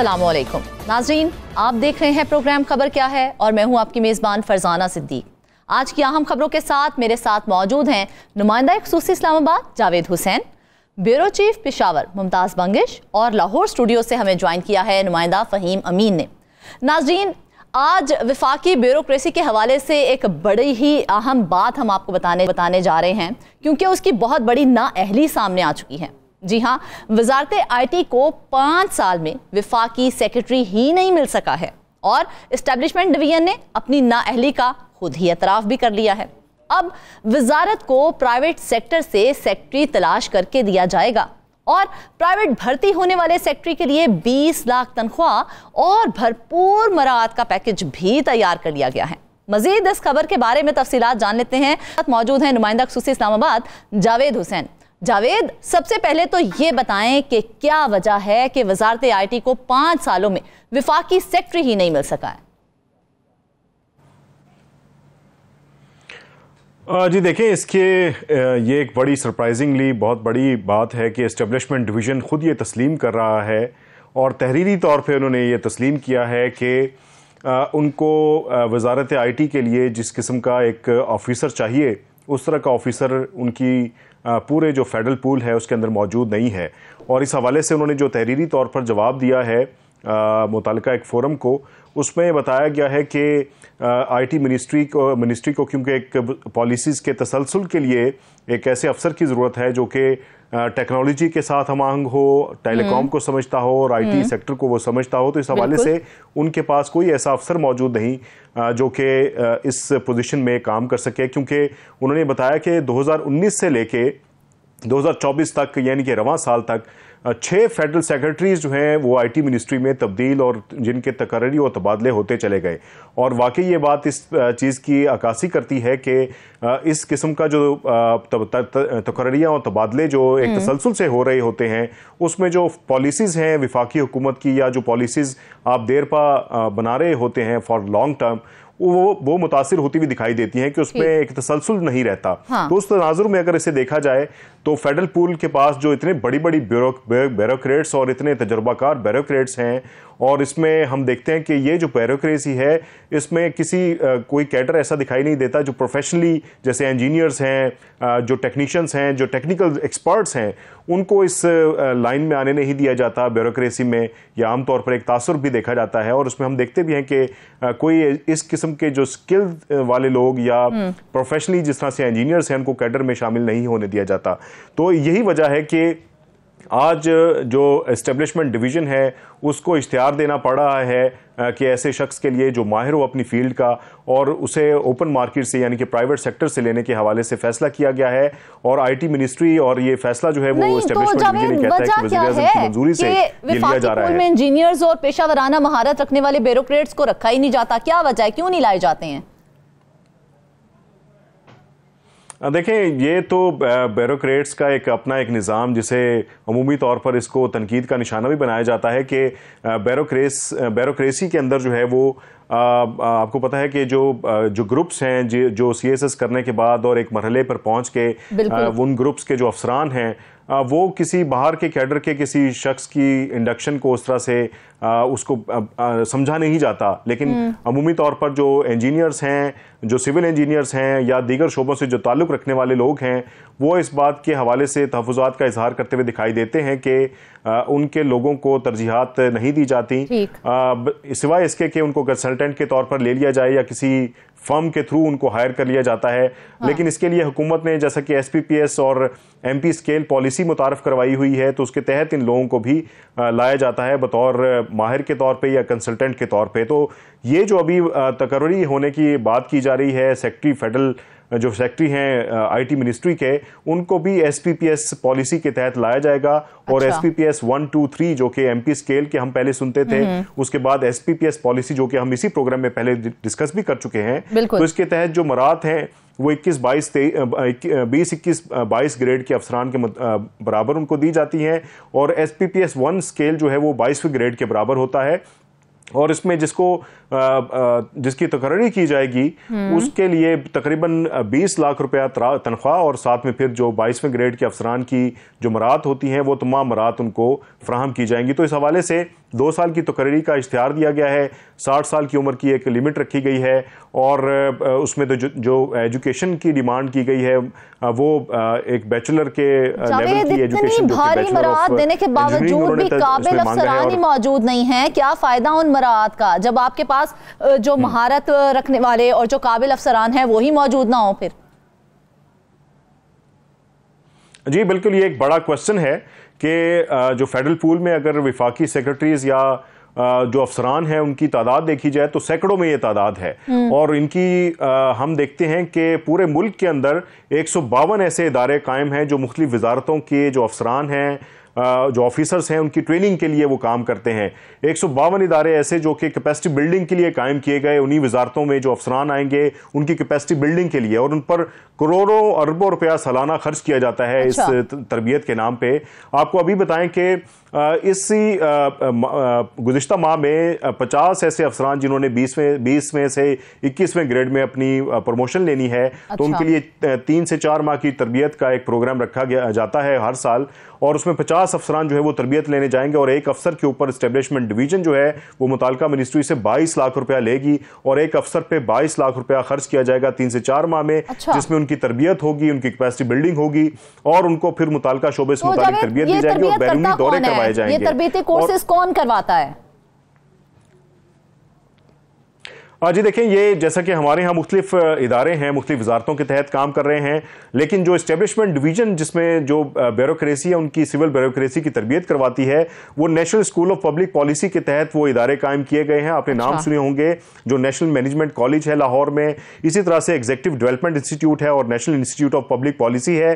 असलकुम नाजरीन आप देख रहे हैं प्रोग्राम खबर क्या है और मैं हूं आपकी मेज़बान फरजाना सिद्दीक आज की अहम खबरों के साथ मेरे साथ मौजूद हैं नुमाइंदा खसूस इस्लामाबाद जावेद हुसैन ब्यूरो चीफ पिशावर मुमताज़ बंगिश और लाहौर स्टूडियो से हमें ज्वाइन किया है नुमाइंदा फ़हीम अमीन ने नाजरीन आज विफाकी ब्यूरोसी के हवाले से एक बड़ी ही अहम बात हम आपको बताने बताने जा रहे हैं क्योंकि उसकी बहुत बड़ी नाअहली सामने आ चुकी है जी हाँ वजारत टी को पाँच साल में विफाकी सेक्रेटरी ही नहीं मिल सका है और इस्टेब्लिशमेंट डिवीजन ने अपनी नाअहली का खुद ही एतराफ़ भी कर लिया है अब वजारत को प्राइवेट सेक्टर से सेक्रेटरी तलाश करके दिया जाएगा और प्राइवेट भर्ती होने वाले सेक्रेटरी के लिए 20 लाख तनख्वाह और भरपूर मराहत का पैकेज भी तैयार कर लिया गया है मजीद इस खबर के बारे में तफसीत जान लेते हैं मौजूद हैं नुमाइंदा खसूसी इस्लामाबाद जावेद हुसैन जावेद सबसे पहले तो ये बताएं कि क्या वजह है कि वजारत आई को पाँच सालों में विफाकी सेक्रेटरी ही नहीं मिल सका है जी देखें इसके ये एक बड़ी सरप्राइजिंगली बहुत बड़ी बात है कि इस्टबलिशमेंट डिवीज़न ख़ुद ये तस्लीम कर रहा है और तहरीरी तौर पे उन्होंने ये तस्लीम किया है कि उनको वजारत आईटी के लिए जिस किस्म का एक ऑफिसर चाहिए उस तरह का ऑफिसर उनकी पूरे जो फेडरल पूल है उसके अंदर मौजूद नहीं है और इस हवाले से उन्होंने जो तहरीरी तौर पर जवाब दिया है मुतल एक फोरम को उसमें बताया गया है कि आईटी मिनिस्ट्री को मिनिस्ट्री को क्योंकि एक पॉलिसीज़ के तसलसल के लिए एक ऐसे अफसर की ज़रूरत है जो कि टेक्नोलॉजी के साथ हमांग हो टेलीकॉम हम्म। को समझता हो और आईटी सेक्टर हम्म। को वो समझता हो तो इस हवाले से उनके पास कोई ऐसा अफसर मौजूद नहीं जो कि इस पोजीशन में काम कर सके क्योंकि उन्होंने बताया कि 2019 से लेके 2024 तक यानी कि रवा साल तक छः फेडरल सेक्रेटरीज जो हैं वो आईटी मिनिस्ट्री में तब्दील और जिनके तकररी और तबादले होते चले गए और वाकई ये बात इस चीज़ की अक्सी करती है कि इस किस्म का जो तकरियाँ और तबादले जो एक हम्म। तसलसल से हो रहे होते हैं उसमें जो पॉलिसीज़ हैं विफाकी हुकूमत की या जो पॉलिसीज़ आप देर पा बना रहे होते हैं फॉर लॉन्ग टर्म वो वो मुतासर होती हुई दिखाई देती हैं कि उसमें एक तसलसल नहीं रहता हाँ। तो उस तनाजुर में अगर इसे देखा जाए तो फेडरल पूल के पास जो इतने बड़ी बड़ी ब्यूरोक्रेट्स और इतने तजर्बाकार ब्यूरोक्रेट्स हैं और इसमें हम देखते हैं कि ये जो ब्यूरोक्रेसी है इसमें किसी कोई कैटर ऐसा दिखाई नहीं देता जो प्रोफेशनली जैसे इंजीनियर्स हैं जो टेक्नीशियंस हैं जो टेक्निकल एक्सपर्ट्स हैं उनको इस लाइन में आने नहीं दिया जाता ब्यूरोक्रेसी में या आमतौर पर एक तासर भी देखा जाता है और उसमें हम देखते भी हैं कि कोई इस किस्म के जो स्किल वाले लोग या हम्म। प्रोफेशनली जिस तरह से इंजीनियर्स हैं उनको कैडर में शामिल नहीं होने दिया जाता तो यही वजह है कि आज जो इस्टेब्लिशमेंट डिवीज़न है उसको इश्तहार देना पड़ रहा है कि ऐसे शख्स के लिए जो माहिर हो अपनी फील्ड का और उसे ओपन मार्केट से यानी कि प्राइवेट सेक्टर से लेने के हवाले से फैसला किया गया है और आईटी मिनिस्ट्री और ये फैसला जो है वो तो मंजूरी से लिया जा रहा है इंजीनियर्स और पेशा वराना महारत रखने वाले ब्यूरोक्रेट्स को रखा ही नहीं जाता क्या वजह क्यों नहीं लाए जाते हैं देखें ये तो ब्यूरोक्रेट्स का एक अपना एक निज़ाम जिसे अमूमी तौर पर इसको तनकीद का निशाना भी बनाया जाता है कि बैरोक्रेस बैरोक्रेसी के अंदर जो है वो आ, आपको पता है कि जो जो ग्रुप्स हैं जो सी एस एस करने के बाद और एक मरहले पर पहुंच के आ, उन ग्रुप्स के जो अफसरान हैं वो किसी बाहर के कैडर के किसी शख्स की इंडक्शन को उस तरह से उसको समझा नहीं जाता लेकिन हम्म। अमूमी तौर पर जो इंजीनियर्स हैं जो सिविल इंजीनियर्स हैं या दीगर शोबों से जो ताल्लुक़ रखने वाले लोग हैं वो इस बात के हवाले से तहफात का इजहार करते हुए दिखाई देते हैं कि उनके लोगों को तरजीहत नहीं दी जाती सिवाय इसके कि उनको कंसल्टेंट के तौर पर ले लिया जाए या किसी फर्म के थ्रू उनको हायर कर लिया जाता है हाँ। लेकिन इसके लिए हुकूमत ने जैसा कि एस और एम स्केल पॉलिसी मुतारफ़ करवाई हुई है तो उसके तहत इन लोगों को भी लाया जाता है बतौर माहिर के तौर पर या कंसल्टेंट के तौर पर तो ये जो अभी तकर्री होने की बात की जा रही है सेक्रेटरी फेडरल जो सेक्रेटरी हैं आईटी मिनिस्ट्री के उनको भी एसपीपीएस पॉलिसी के तहत लाया जाएगा और S P P S one two three जो कि एमपी स्केल के हम पहले सुनते थे हम्म। उसके बाद एसपीपीएस पॉलिसी जो कि हम इसी प्रोग्राम में पहले डिस्कस भी कर चुके हैं तो इसके तहत जो मरात हैं वो 21 बाईस बीस इक्कीस बाईस ग्रेड के अफसरान के बराबर उनको दी जाती हैं और S P P S one scale जो है वो बाईसवें ग्रेड के बराबर होता है और इसमें जिसको जिसकी तकररी की जाएगी हम्म। उसके लिए तकरीबन 20 लाख रुपया तनख्वाह और साथ में फिर जो बाईसवें ग्रेड के अफसरान की जो मरात होती हैं वो तमाम मरात उनको फ्राहम की जाएंगी तो इस हवाले से दो साल की तकरीरी तो का इश्तहार दिया गया है साठ साल की उम्र की एक लिमिट रखी गई है और उसमें तो जो, जो एजुकेशन की डिमांड की गई है वो एक बैचलर के लेवल की एजुकेशन भारी मराहत देने के बावजूद भी काबिल अफसरानी मौजूद नहीं है क्या फ़ायदा उन मराहत का जब आपके पास जो हम्म। महारत रखने वाले और जो काबिल अफसरान है वही मौजूद ना हो फिर जी बिल्कुल ये एक बड़ा क्वेश्चन है कि जो फेडरल पूल में अगर विफाकी सेक्रेटरीज या जो अफसरान हैं उनकी तादाद देखी जाए तो सैकड़ों में ये तादाद है हम्म। और इनकी हम देखते हैं कि पूरे मुल्क के अंदर एक ऐसे इदारे कायम हैं जो मुख्तलिफ वजारतों के जो अफसरान हैं जो ऑफिसर्स हैं उनकी ट्रेनिंग के लिए वो काम करते हैं एक सौ बावन इदारे ऐसे जो कि कैपेसिटी बिल्डिंग के लिए कायम किए गए उन्हीं वजारतों में जो अफसरान आएंगे उनकी कैपेसिटी बिल्डिंग के लिए और उन पर करोड़ों अरबों रुपया सालाना खर्च किया जाता है अच्छा। इस तरबियत के नाम पर आपको अभी बताएं कि इसी गुज्त माह में पचास ऐसे अफसरान जिन्होंने बीसवें बीस में से इक्कीसवें ग्रेड में अपनी प्रमोशन लेनी है तो अच्छा। तो उनके लिए तीन से चार माह की तरबियत का एक प्रोग्राम रखा गया जाता है हर साल और उसमें पचास अफसरान जो है वो तरबियत लेने जाएंगे और एक अफसर के ऊपर स्टेब्लिशमेंट डिवीजन जो है वो मुतल मिनिस्ट्री से बाईस लाख रुपया लेगी और एक अफसर पर बाईस लाख रुपया खर्च किया जाएगा तीन से चार माह में अच्छा। जिसमें उनकी तरबियत होगी उनकी कैपेसिटी बिल्डिंग होगी और उनको फिर मुतल शोबे से तो मुताबिक तरबियत दी जाएगी और बैरूनी दौरे करवाए जाएंगे कौन करवाता है हाँ जी देखें ये जैसा कि हमारे यहाँ मुख्तलिफ इदारे हैं मुख्तलिफ वजारतों के तहत काम कर रहे हैं लेकिन जो इस्टेबलिशमेंट डिवीजन जिसमें जो ब्यूरोसी है उनकी सिविल ब्यूरोसी की तरबियत करवाती है वो national school of public policy के तहत वो इदारे कायम किए गए हैं आपने नाम अच्छा। सुने होंगे जो नेशनल मैनेजमेंट कॉलेज है लाहौर में इसी तरह से एग्जेक्टिव डेवलपमेंट इंस्टीट्यूट है और national institute of public policy है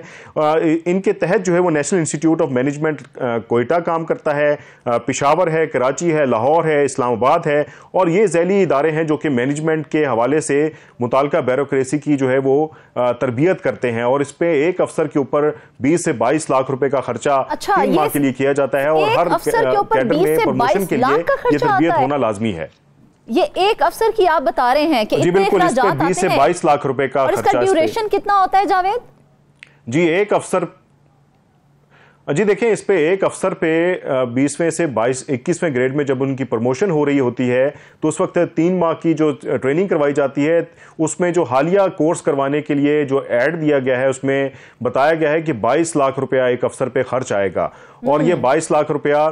इनके तहत जो है वो national institute of management Quetta काम करता है पिशावर है कराची है लाहौर है इस्लामाबाद है और ये जैली इदारे हैं जो कि मैनेजमेंट के हवाले से मुतल बैरोक्रेसी की जो है वो तरबियत करते हैं और इस पर एक अफसर के ऊपर बीस से बाईस लाख रुपए का खर्चा अच्छा, तीन माह के लिए किया जाता है और हर कैडर में प्रमोशन के लिए ये तरबियत होना लाजमी है ये एक अफसर की आप बता रहे हैं कि जी बिल्कुल बीस से बाईस लाख रुपए का खर्चा ड्यूरेशन कितना होता है जावेद जी एक अफसर जी देखें इस पे एक अफसर पे बीसवें से बाईस इक्कीसवें ग्रेड में जब उनकी प्रमोशन हो रही होती है तो उस वक्त तीन माह की जो ट्रेनिंग करवाई जाती है उसमें जो हालिया कोर्स करवाने के लिए जो ऐड दिया गया है उसमें बताया गया है कि बाईस लाख रुपया एक अफसर पे खर्च आएगा और ये हम्म। बाईस लाख रुपया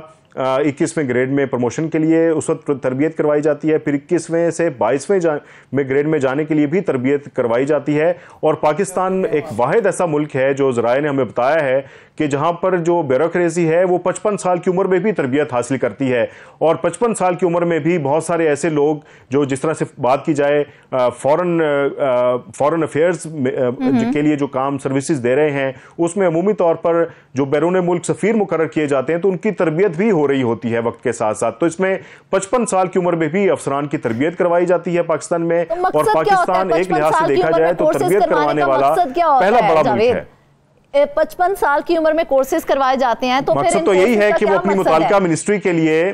इक्कीसवें ग्रेड में प्रमोशन के लिए उस वक्त तरबियत करवाई जाती है फिर इक्कीसवें से बाईसवें जा में ग्रेड में जाने के लिए भी तरबियत करवाई जाती है और पाकिस्तान एक वाद ऐसा मुल्क है जो जराए ने हमें बताया है कि जहां पर जो ब्यूरोक्रेसी है वो 55 साल की उम्र में भी तरबियत हासिल करती है और 55 साल की उम्र में भी बहुत सारे ऐसे लोग जो जिस तरह से बात की जाए फॉरेन फॉरेन अफेयर्स के लिए जो काम सर्विसेज दे रहे हैं उसमें अमूमी तौर पर जो बैरून मुल्क सफ़ीर मुकर किए जाते हैं तो उनकी तरबियत भी हो रही होती है वक्त के साथ साथ तो इसमें पचपन साल की उम्र में भी अफसरान की तरबियत करवाई जाती है पाकिस्तान में तो और पाकिस्तान एक लिहाज से देखा जाए तो तरबियत करवाने वाला पहला बड़ा मुल्क है पचपन साल की उम्र में कोर्सेज करवाए जाते हैं तो मकसद तो यही है कि वो अपनी मुताल मिनिस्ट्री के लिए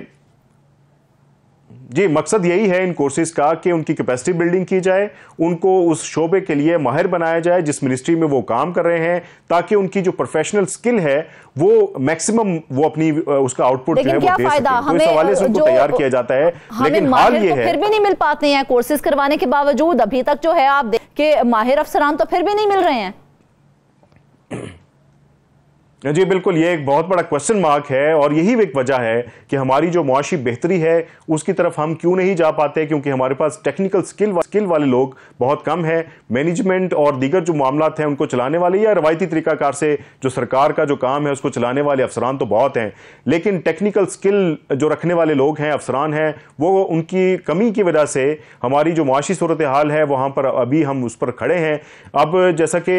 जी मकसद यही है इन कोर्सेज का कि उनकी कैपेसिटी बिल्डिंग की जाए उनको उस शोबे के लिए माहिर बनाया जाए जिस मिनिस्ट्री में वो काम कर रहे हैं ताकि उनकी जो प्रोफेशनल स्किल है वो मैक्सिमम वो अपनी उसका आउटपुट जो है वो दे सके। हमें तो इस हवाले से उनको तैयार किया जाता है हाँ, लेकिन हाल ये तो है फिर भी नहीं मिल पाते हैं कोर्सेज करवाने के बावजूद अभी तक जो है आप देख के माहिर अफसरान तो फिर भी नहीं मिल रहे हैं हाँ जी बिल्कुल ये एक बहुत बड़ा क्वेश्चन मार्क है और यही एक वजह है कि हमारी जो मुआशी बेहतरी है उसकी तरफ हम क्यों नहीं जा पाते क्योंकि हमारे पास टेक्निकल स्किल वा, स्किल वाले लोग बहुत कम है मैनेजमेंट और दीगर जो मामला हैं उनको चलाने वाले या रवायती तरीकाकार से जो सरकार का जो काम है उसको चलाने वाले अफसरान तो बहुत हैं लेकिन टेक्निकल स्किल जो रखने वाले लोग हैं अफसरान हैं वो उनकी कमी की वजह से हमारी जो मुआशी सूरत हाल है वहाँ पर अभी हम उस पर खड़े हैं अब जैसा कि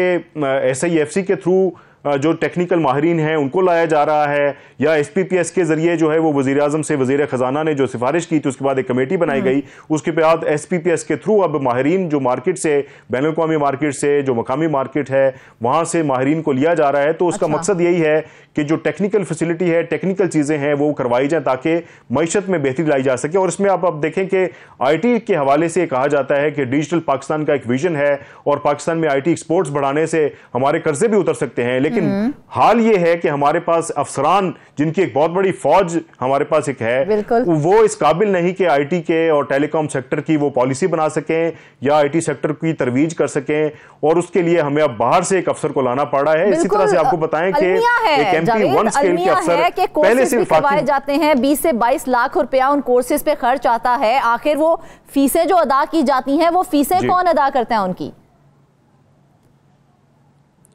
एस आई एफ सी के थ्रू जो टेक्निकल माहरीन हैं उनको लाया जा रहा है या एस पी पी एस के जरिए जो है वो वजी अजम से वजीर खजाना ने जो सिफारिश की थी उसके बाद एक कमेटी बनाई हम्म। गई उसके बाद एस पी पी एस के थ्रू अब माहरीन जो मार्केट से बैन अवी मार्केट से जो मकामी मार्केट है वहाँ से माहरीन को लिया जा रहा है तो उसका अच्छा। मकसद यही है कि जो टेक्निकल फैसिलिटी है टेक्निकल चीज़ें हैं वो करवाई जाएँ ताकि मीशत में बेहतरी लाई जा सके और इसमें आप अब देखें कि आई टी के हवाले से कहा जाता है कि डिजिटल पाकिस्तान का एक विजन है और पाकिस्तान में आई टी एक्सपोर्ट्स बढ़ाने से हमारे कर्जे भी उतर सकते हैं लेकिन लेकिन हम्म। हाल ये है कि हमारे पास अफसरान जिनकी एक बहुत बड़ी फौज हमारे पास एक है वो इस काबिल नहीं कि आईटी के और टेलीकॉम सेक्टर की वो पॉलिसी बना सकें या आईटी सेक्टर की तरवीज कर सकें और उसके लिए हमें अब बाहर से एक अफसर को लाना पड़ा है इसी तरह से आपको बताएं कि एक एमपी वन स्केल के अफसर पहले से जाते हैं बीस से बाईस लाख रुपया उन कोर्सेज पे खर्च आता है आखिर वो फीसें जो अदा की जाती हैं वो फीसें कौन अदा करता है उनकी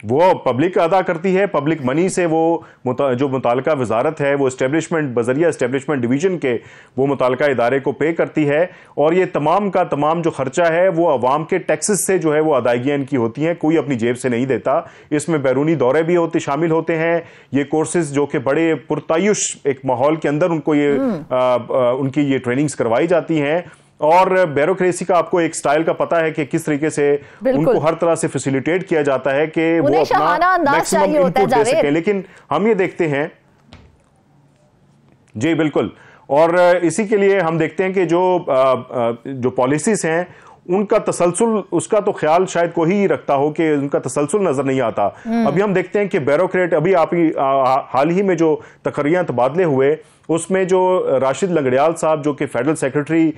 वो पब्लिक अदा करती है पब्लिक मनी से वो जो मुतल वजारत है वो इस्टेबलिशमेंट बजरिया इस्टेबलिशमेंट डिवीजन के वो मुतल इदारे को पे करती है और ये तमाम का तमाम जो खर्चा है वो अवाम के टैक्सेस से जो है वो अदायगियाँ इनकी होती हैं कोई अपनी जेब से नहीं देता इसमें बैरूनी दौरे भी होते शामिल होते हैं ये कोर्सेज जो कि बड़े पुरतयुश एक माहौल के अंदर उनको ये हम्म। आ, आ, उनकी ये ट्रेनिंग्स करवाई जाती हैं और ब्यूरोक्रेसी का आपको एक स्टाइल का पता है कि किस तरीके से उनको हर तरह से फैसिलिटेट किया जाता है कि वो अपना मैक्सिमम इनपुट दे सके लेकिन हम ये देखते हैं जी बिल्कुल और इसी के लिए हम देखते हैं कि जो जो पॉलिसीज हैं उनका तसलसल उसका तो ख्याल शायद कोई ही रखता हो कि उनका तसलसल नजर नहीं आता हम्म। अभी हम देखते हैं कि ब्यूरोक्रेट अभी आप हाल ही में जो तकरियां तबादले हुए उसमें जो राशिद लंगड़ियाल साहब जो कि फेडरल सेक्रेटरी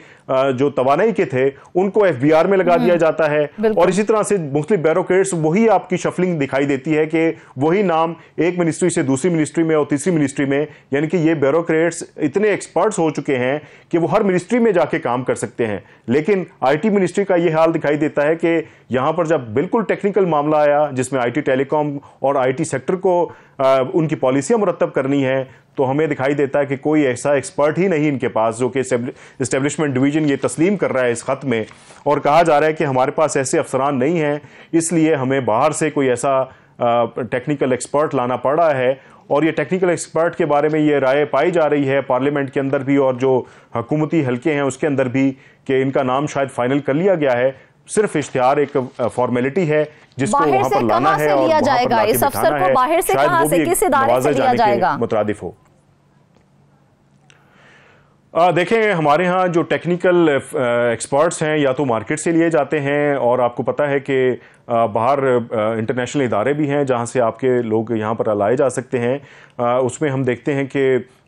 जो तोानाई के थे उनको एफ बी आर में लगा दिया हम्म, जाता है और इसी तरह से मुख्तलिफ बैरोक्रेट्स वही आपकी शफलिंग दिखाई देती है कि वही नाम एक मिनिस्ट्री से दूसरी मिनिस्ट्री में और तीसरी मिनिस्ट्री में यानी कि ये ब्यूरोक्रेट्स इतने एक्सपर्ट्स हो चुके हैं कि वो हर मिनिस्ट्री में जाके काम कर सकते हैं लेकिन आईटी मिनिस्ट्री का ये हाल दिखाई देता है कि यहाँ पर जब बिल्कुल टेक्निकल मामला आया जिसमें आईटी टेलीकॉम और आईटी सेक्टर को आ, उनकी पॉलिसियाँ मुरतब करनी है तो हमें दिखाई देता है कि कोई ऐसा एक्सपर्ट ही नहीं इनके पास जो कि इस्टेब्लिशमेंट डिवीजन ये तस्लीम कर रहा है इस ख़त में और कहा जा रहा है कि हमारे पास ऐसे अफसरान नहीं हैं इसलिए हमें बाहर से कोई ऐसा टेक्निकल एक्सपर्ट लाना पड़ा है और ये टेक्निकल एक्सपर्ट के बारे में ये राय पाई जा रही है पार्लियामेंट के अंदर भी और जो हकूमती हलके हैं उसके अंदर भी कि इनका नाम शायद फाइनल कर लिया गया है सिर्फ इश्तिहार एक फॉर्मेलिटी है जिसको वहां पर लाना है और जाएगा इस अफसर को बाहर से कहां से किस इदारे से लिया जाएगा मुतरदिफ हो देखें हमारे यहाँ जो टेक्निकल एक्सपर्ट्स हैं या तो मार्केट से लिए जाते हैं और आपको पता है कि बाहर इंटरनेशनल इदारे भी हैं जहाँ से आपके लोग यहाँ पर लाए जा सकते हैं उसमें हम देखते हैं कि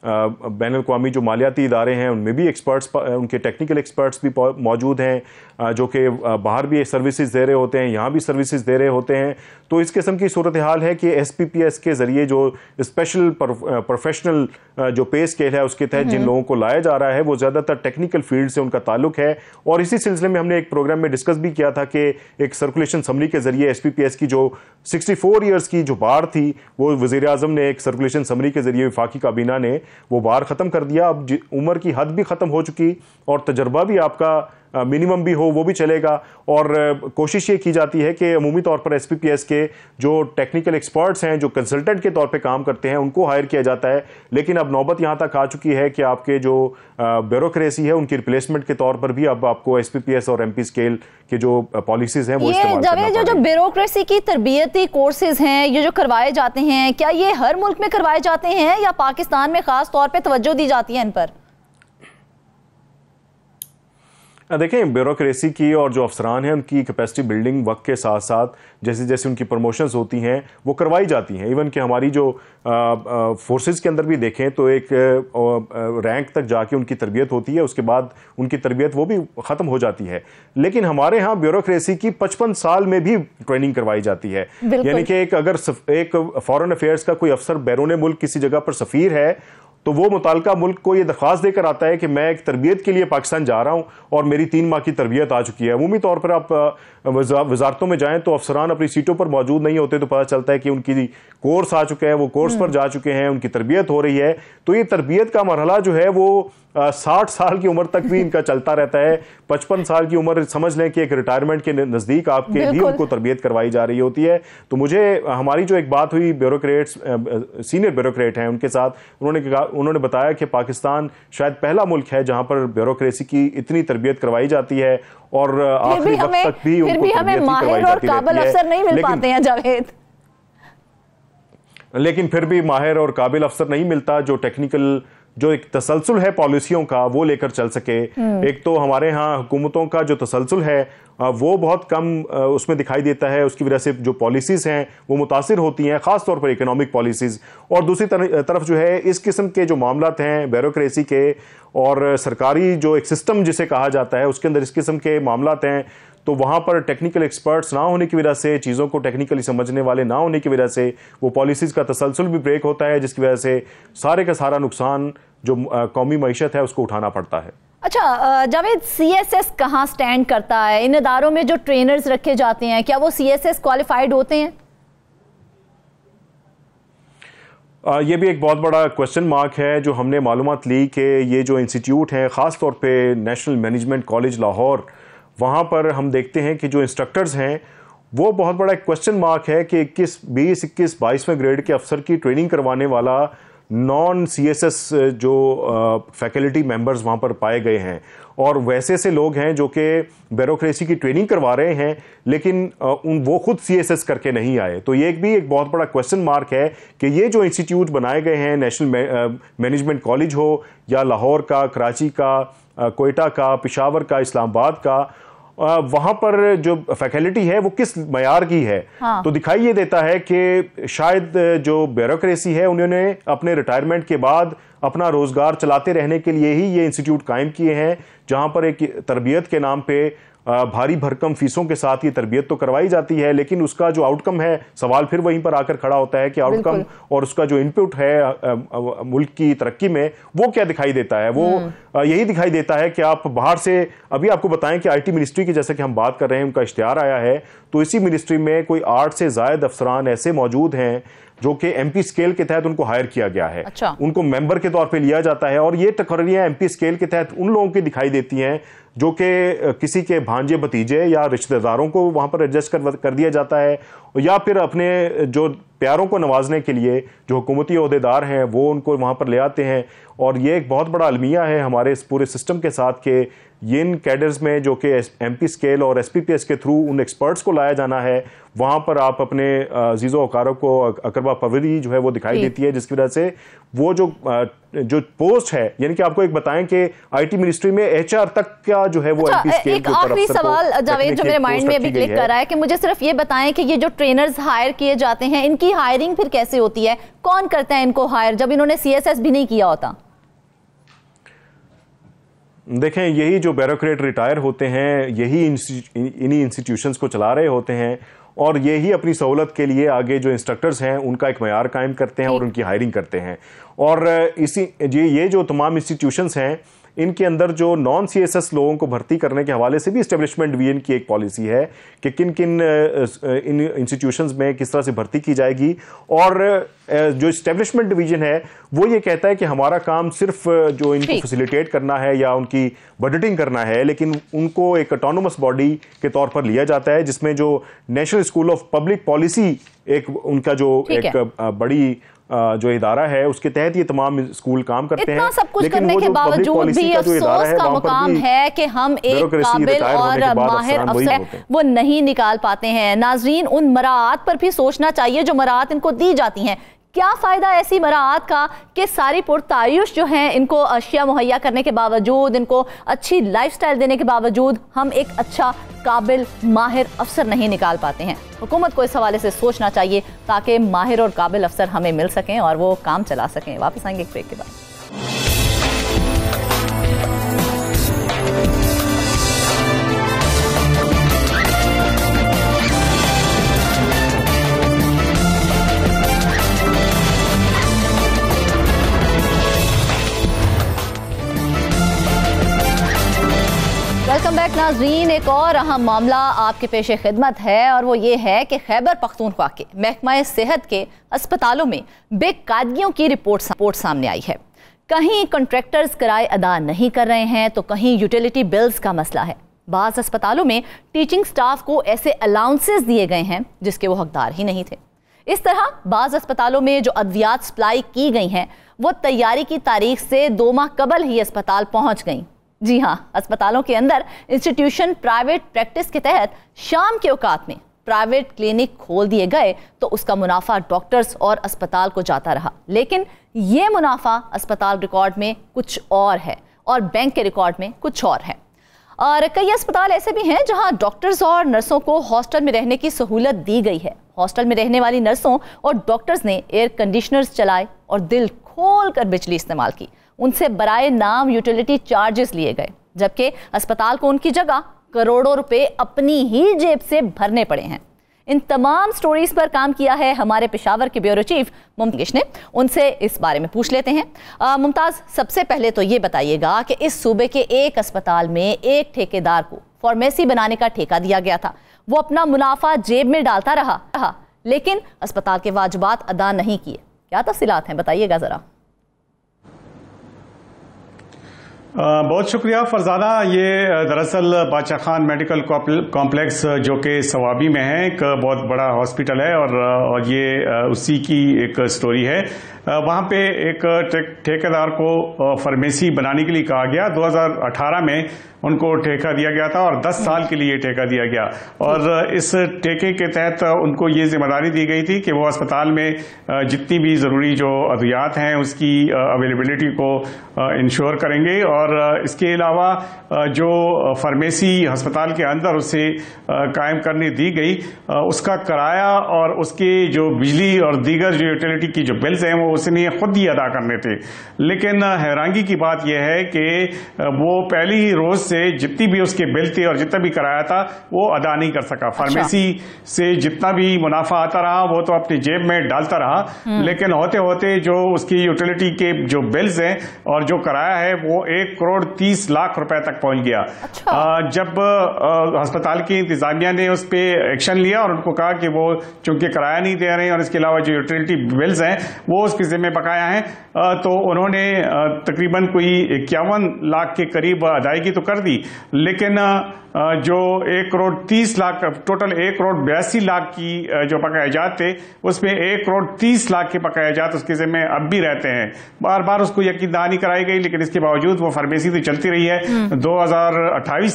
बैन अवी जो मालियाती इदारे हैं उनमें भी एक्सपर्ट्स उनके टेक्निकल एक्सपर्ट्स भी मौजूद हैं जो कि बाहर भी सर्विसेज दे रहे होते हैं यहाँ भी सर्विसेज दे रहे होते हैं तो इस किस्म की सूरत हाल है कि एस पी पी एस के ज़रिए जो स्पेशल प्रोफेशनल जो पे स्केल है उसके तहत जिन हम्म। लोगों को लाया जा रहा है वो ज़्यादातर टेक्निकल फील्ड से उनका ताल्लुक है और इसी सिलसिले में हमने एक प्रोग्राम में डिस्कस भी किया था कि एक सर्कुलेशन समरी के ज़रिए एस पी पी एस की जो सिक्सटी फोर ईयर्स की जो बाढ़ थी वो वज़ी अजम ने एक सर्कुलेशन समरी के ज़रिए विफाकी काबीना ने वो बार ख़त्म कर दिया अब उम्र की हद भी ख़त्म हो चुकी और तजर्बा भी आपका मिनिमम भी हो वो भी चलेगा और कोशिश ये की जाती है कि अमूमी तौर पर एस के जो टेक्निकल एक्सपर्ट्स हैं जो कंसल्टेंट के तौर पर काम करते हैं उनको हायर किया जाता है लेकिन अब नौबत यहाँ तक आ चुकी है कि आपके जो ब्यूरोसी है उनकी रिप्लेसमेंट के तौर पर भी अब आपको एस और एम स्केल के जो पॉलिसीज हैं वो ये जो जो ब्यूरोसी की तरबियती कोर्सेज हैं ये जो करवाए जाते हैं क्या ये हर मुल्क में करवाए जाते हैं या पाकिस्तान में खास तौर पर तवज्जो दी जाती है इन पर देखें ब्यूरोक्रेसी की और जो अफसरान हैं उनकी कैपेसिटी बिल्डिंग वक्त के साथ साथ जैसे जैसे उनकी प्रमोशंस होती हैं वो करवाई जाती हैं इवन कि हमारी जो फोर्सेस के अंदर भी देखें तो एक रैंक तक जाके उनकी तरबियत होती है उसके बाद उनकी तरबियत वो भी ख़त्म हो जाती है लेकिन हमारे यहाँ ब्यूरोक्रेसी की पचपन साल में भी ट्रेनिंग करवाई जाती है यानी कि एक अगर एक फ़ॉरन अफेयर्स का कोई अफसर बैरून मुल्क किसी जगह पर सफ़ीर है तो वो मुतल मुल्क को ये दरख्वास्त देकर आता है कि मैं एक तरबियत के लिए पाकिस्तान जा रहा हूँ और मेरी तीन माह की तरबियत आ चुकी है अमूमी तौर पर आप वजारतों में जाएं तो अफसरान अपनी सीटों पर मौजूद नहीं होते तो पता चलता है कि उनकी कोर्स आ चुके हैं वो कोर्स पर जा चुके हैं उनकी तरबियत हो रही है तो ये तरबियत का मरहला जो है वो साठ साल की उम्र तक भी इनका चलता रहता है पचपन साल की उम्र समझ लें कि एक रिटायरमेंट के नज़दीक आपके भी उनको तरबियत करवाई जा रही होती है तो मुझे हमारी जो एक बात हुई ब्यूरोक्रेट्स सीनियर ब्यूरोक्रेट हैं उनके साथ उन्होंने उन्होंने बताया कि पाकिस्तान शायद पहला मुल्क है जहाँ पर ब्यूरोक्रेसी की इतनी तरबियत करवाई जाती है और आखिरी वक्त तक भी उनको भी हमें माहिर और काबिल अफसर नहीं मिल पाते हैं जावेद लेकिन फिर भी माहिर और काबिल अफसर नहीं मिलता जो टेक्निकल जो एक तसलसल है पॉलिसियों का वो लेकर चल सके हम्म। एक तो हमारे यहाँ हुकूमतों का जो तसलसल है वो बहुत कम उसमें दिखाई देता है उसकी वजह से जो पॉलिसीज़ हैं वो मुतासर होती हैं ख़ासतौर पर इकोनॉमिक पॉलिसीज़ और दूसरी तरफ जो है इस किस्म के जो मामला हैं ब्यूरोसी के और सरकारी जो एक सिस्टम जिसे कहा जाता है उसके अंदर इस किस्म के मामला हैं तो वहाँ पर टेक्निकल एक्सपर्ट्स ना होने की वजह से चीज़ों को टेक्निकली समझने वाले ना होने की वजह से वो पॉलिसीज़ का तसलसल भी ब्रेक होता है जिसकी वजह से सारे का सारा नुकसान जो कौमी मीशत है उसको उठाना पड़ता है अच्छा जावेद सी एस एस कहाँ स्टैंड करता है इन इदारों में जो ट्रेनर्स रखे जाते हैं क्या वो सी एस एस क्वालिफाइड होते हैं ये भी एक बहुत बड़ा क्वेश्चन मार्क है जो हमने मालूम ली कि ये जो इंस्टीट्यूट हैं ख़ास तौर पे नेशनल मैनेजमेंट कॉलेज लाहौर वहाँ पर हम देखते हैं कि जो इंस्ट्रक्टर्स हैं वो बहुत बड़ा एक क्वेश्चन मार्क है कि 21, 20, 21, 22वें ग्रेड के अफसर की ट्रेनिंग करवाने वाला नॉन सीएसएस जो फैकल्टी मेंबर्स वहाँ पर पाए गए हैं और वैसे से लोग हैं जो कि बेरोक्रेसी की ट्रेनिंग करवा रहे हैं लेकिन उन वो खुद सीएसएस करके नहीं आए तो ये भी एक बहुत बड़ा क्वेश्चन मार्क है कि ये जो इंस्टीट्यूट बनाए गए हैं नेशनल मैनेजमेंट कॉलेज हो या लाहौर का कराची का कोयटा का पिशावर का इस्लामाबाद का वहाँ पर जो फैकल्टी है वो किस मैार की है हाँ। तो दिखाई ये देता है कि शायद जो ब्यूरोक्रेसी है उन्होंने अपने रिटायरमेंट के बाद अपना रोज़गार चलाते रहने के लिए ही ये इंस्टीट्यूट कायम किए हैं जहाँ पर एक तरबियत के नाम पे भारी भरकम फीसों के साथ ये तरबियत तो करवाई जाती है लेकिन उसका जो आउटकम है सवाल फिर वहीं पर आकर खड़ा होता है कि आउटकम और उसका जो इनपुट है मुल्क की तरक्की में वो क्या दिखाई देता है वो हम्म। यही दिखाई देता है कि आप बाहर से अभी आपको बताएं कि आईटी मिनिस्ट्री की जैसे कि हम बात कर रहे हैं उनका इश्तहार आया है तो इसी मिनिस्ट्री में कोई आठ से जायद अफसरान ऐसे मौजूद हैं जो कि एमपी स्केल के तहत उनको हायर किया गया है अच्छा। उनको मेंबर के तौर पे लिया जाता है और ये टकरियां एमपी स्केल के तहत उन लोगों की दिखाई देती हैं जो कि किसी के भांजे भतीजे या रिश्तेदारों को वहाँ पर एडजस्ट कर कर दिया जाता है या फिर अपने जो प्यारों को नवाजने के लिए जो हुकूमती अहदेदार हैं वो उनको वहाँ पर ले आते हैं और ये एक बहुत बड़ा अलमिया है हमारे इस पूरे सिस्टम के साथ के इन कैडर्स में जो कि एम पी स्केल और एस पी पी एस के थ्रू उन एक्सपर्ट्स को लाया जाना है वहाँ पर आप अपने जीज़ो अकारों को अकरबा पवरी जो है वो दिखाई देती है जिसकी वजह से वो जो जो पोस्ट है यानी कि आपको एक बताएं कि आईटी मिनिस्ट्री में एचआर तक क्या जो है वो अच्छा, एमपी स्केल एक आखिरी सवाल जावेद जो मेरे माइंड में अभी क्लिक कर रहा है कि मुझे सिर्फ ये बताएं कि ये जो ट्रेनर्स हायर किए जाते हैं इनकी हायरिंग फिर कैसे होती है कौन करता है इनको हायर जब इन्होंने सी भी नहीं किया होता देखें यही जो बैरोक्रेट रिटायर होते हैं यही इन्हीं इंस्टीट्यूशंस को चला रहे होते हैं और यही अपनी सहूलत के लिए आगे जो इंस्ट्रक्टर्स हैं उनका एक मैार कायम करते हैं और उनकी हायरिंग करते हैं और इसी ये ये जो तमाम इंस्टीट्यूशंस हैं इनके अंदर जो नॉन सी लोगों को भर्ती करने के हवाले से भी इस्टेब्लिशमेंट वी की एक पॉलिसी है कि किन किन इन इंस्टीट्यूशन में किस तरह से भर्ती की जाएगी और जो इस्टेब्लिशमेंट डिवीजन है वो ये कहता है कि हमारा काम सिर्फ जो इनको फैसिलिटेट करना है या उनकी बजटिंग करना है लेकिन उनको एक ऑटोनोमस बॉडी के तौर पर लिया जाता है जिसमें जो national school of public policy एक उनका जो एक बड़ी जो इदारा है उसके तहत ये तमाम स्कूल काम करते हैं सब कुछ करने के बावजूद भी अफसोस का मुकाम है कि हम एक काबिल और माहिर अफसर वो नहीं निकाल पाते हैं नाजरीन उन मराहत पर भी सोचना चाहिए जो मराहत इनको दी जाती हैं क्या फ़ायदा ऐसी मराहत का कि सारी पुरतायुश जो हैं इनको अशिया मुहैया करने के बावजूद इनको अच्छी लाइफस्टाइल देने के बावजूद हम एक अच्छा काबिल माहिर अफसर नहीं निकाल पाते हैं हुकूमत को इस हवाले से सोचना चाहिए ताकि माहिर और काबिल अफसर हमें मिल सकें और वो काम चला सकें वापस आएंगे एक ब्रेक के बाद नाजरीन एक और अहम मामला आपके पेश खिदमत है और वो ये है कि खैबर पख्तूनख्वा के महकमा सेहत के अस्पतालों में बेकायदगियों की रिपोर्ट सा, रिपोर्ट सामने आई है कहीं कॉन्ट्रैक्टर्स किराए अदा नहीं कर रहे हैं तो कहीं यूटिलिटी बिल्स का मसला है बाज़ अस्पतालों में टीचिंग स्टाफ को ऐसे अलाउंसेस दिए गए हैं जिसके वो हकदार ही नहीं थे इस तरह बाज़ अस्पतालों में जो अद्वियात सप्लाई की गई हैं वो तैयारी की तारीख से दो माह कबल ही अस्पताल पहुँच गई जी हाँ अस्पतालों के अंदर इंस्टीट्यूशन प्राइवेट प्रैक्टिस के तहत शाम के औकात में प्राइवेट क्लिनिक खोल दिए गए तो उसका मुनाफा डॉक्टर्स और अस्पताल को जाता रहा लेकिन ये मुनाफा अस्पताल रिकॉर्ड में कुछ और है और बैंक के रिकॉर्ड में कुछ और है और कई अस्पताल ऐसे भी हैं जहां डॉक्टर्स और नर्सों को हॉस्टल में रहने की सहूलत दी गई है हॉस्टल में रहने वाली नर्सों और डॉक्टर्स ने एयर कंडीशनर्स चलाए और दिल खोल कर बिजली इस्तेमाल की उनसे बरए नाम यूटिलिटी चार्जेस लिए गए जबकि अस्पताल को उनकी जगह करोड़ों रुपए अपनी ही जेब से भरने पड़े हैं इन तमाम स्टोरीज पर काम किया है हमारे पेशावर के ब्यूरो चीफ मुमकेश ने उनसे इस बारे में पूछ लेते हैं मुमताज़ सबसे पहले तो ये बताइएगा कि इस सूबे के एक अस्पताल में एक ठेकेदार को फार्मेसी बनाने का ठेका दिया गया था वो अपना मुनाफा जेब में डालता रहा, रहा लेकिन अस्पताल के वाजबात अदा नहीं किए क्या तफसीत हैं बताइएगा ज़रा बहुत शुक्रिया फरजाना ये दरअसल बादशाह खान मेडिकल कॉम्प्लेक्स जो कि सवाबी में है एक बहुत बड़ा हॉस्पिटल है और ये उसी की एक स्टोरी है वहाँ पे एक ठेकेदार को फार्मेसी बनाने के लिए कहा गया 2018 में उनको ठेका दिया गया था और 10 साल के लिए ठेका दिया गया और इस ठेके के तहत उनको ये जिम्मेदारी दी गई थी कि वो अस्पताल में जितनी भी ज़रूरी जो अद्वियात हैं उसकी अवेलेबिलिटी को इंश्योर करेंगे और इसके अलावा जो फार्मेसी अस्पताल के अंदर उसे कायम करने दी गई उसका किराया और उसके जो बिजली और दीगर जो यूटिलिटी की जो बिल्स हैं वो उसने खुद ही अदा करने थे लेकिन हैरानगी की बात यह है कि वो पहले ही रोज से जितनी भी उसके बिल थे और जितना भी किराया था वो अदा नहीं कर सका अच्छा। फार्मेसी से जितना भी मुनाफा आता रहा वो तो अपनी जेब में डालता रहा हम्म। लेकिन होते होते जो उसकी यूटिलिटी के जो बिल्स हैं और जो किराया है वो एक करोड़ तीस लाख रुपए तक पहुंच गया अच्छा। आ, जब अस्पताल की इंतजामिया ने उस पर एक्शन लिया और उनको कहा कि वो चूंकि किराया नहीं दे रहे हैं और इसके अलावा जो यूटिलिटी बिल्स हैं वो उसके जिम्मे बकाया है तो उन्होंने तकरीबन कोई इक्यावन लाख के करीब अदायगी तो कर दी लेकिन जो एक करोड़ तीस लाख टोटल एक करोड़ बयासी लाख की जो बकाया जात थे उसमें एक करोड़ तीस लाख के बकाया जात उसके जिम्मे अब भी रहते हैं बार बार उसको यकीन दहानी कराई गई लेकिन इसके बावजूद वो फार्मेसी तो चलती रही है हम्म। दो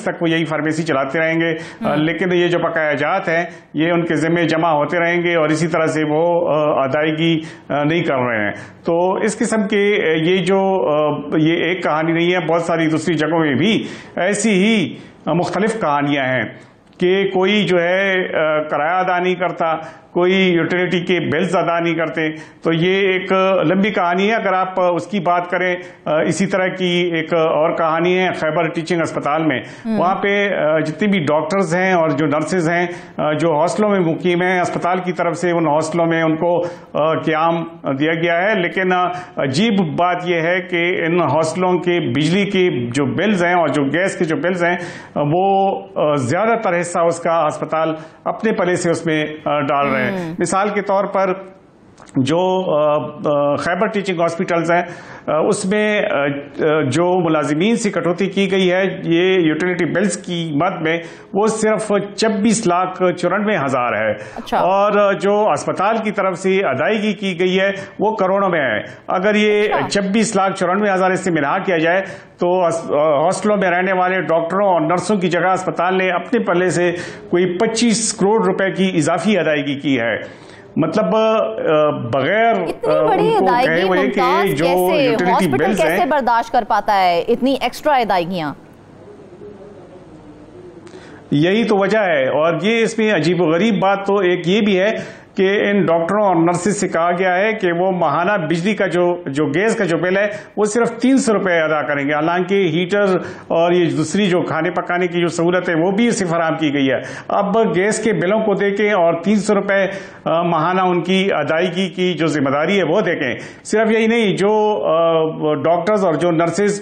तक वो यही फार्मेसी चलाते रहेंगे हम्म। लेकिन ये जो बकाया जात हैं ये उनके जिम्मे जमा होते रहेंगे और इसी तरह से वो अदायगी नहीं कर रहे हैं तो इस किस्म के ये जो ये एक कहानी नहीं है बहुत सारी दूसरी जगहों में भी ऐसी ही मुख्तलिफ कहानियाँ हैं कि कोई जो है किराया अदा नहीं करता कोई यूटिलिटी के बिल्स अदा नहीं करते तो ये एक लंबी कहानी है अगर आप उसकी बात करें इसी तरह की एक और कहानी है खैबर टीचिंग अस्पताल में हम्म। वहाँ पे जितने भी डॉक्टर्स हैं और जो नर्सेज हैं जो हॉस्टलों में मुकीम हैं अस्पताल की तरफ से उन हॉस्टलों में उनको क्याम दिया गया है लेकिन अजीब बात यह है कि इन हॉस्टलों के बिजली के जो बिल्स हैं और जो गैस के जो बिल्स हैं वो ज़्यादातर हिस्सा उसका अस्पताल अपने पले से उसमें डाल रहे हैं मिसाल के तौर पर जो खैबर टीचिंग हॉस्पिटल्स हैं उसमें जो मुलाजमीन से कटौती की गई है ये यूटिलिटी बिल्स की मद में वो सिर्फ छब्बीस लाख चौरानवे हज़ार है अच्छा। और जो अस्पताल की तरफ से अदायगी की गई है वो करोड़ों में है अगर ये अच्छा। छब्बीस अच्छा। लाख चौरानवे हज़ार इससे मिला किया जाए तो हॉस्टलों में रहने वाले डॉक्टरों और नर्सों की जगह अस्पताल ने अपने पल्ले से कोई पच्चीस करोड़ रुपए की इजाफी अदायगी की है मतलब बगैर जो यूटिलिटी बिल्स कैसे बर्दाश्त कर पाता है इतनी एक्स्ट्रा अदायगियां यही तो वजह है और ये इसमें अजीब गरीब बात तो एक ये भी है कि इन डॉक्टरों और नर्सिस से कहा गया है कि वो महाना बिजली का जो जो गैस का जो बिल है वो सिर्फ तीन सौ रुपये अदा करेंगे हालांकि हीटर और ये दूसरी जो खाने पकाने की जो सहूलत है वो भी इसे फराम की गई है अब गैस के बिलों को देखें और तीन सौ रुपये महाना उनकी अदायगी की जो जिम्मेदारी है वो देखें सिर्फ यही नहीं जो डॉक्टर्स और जो नर्सेज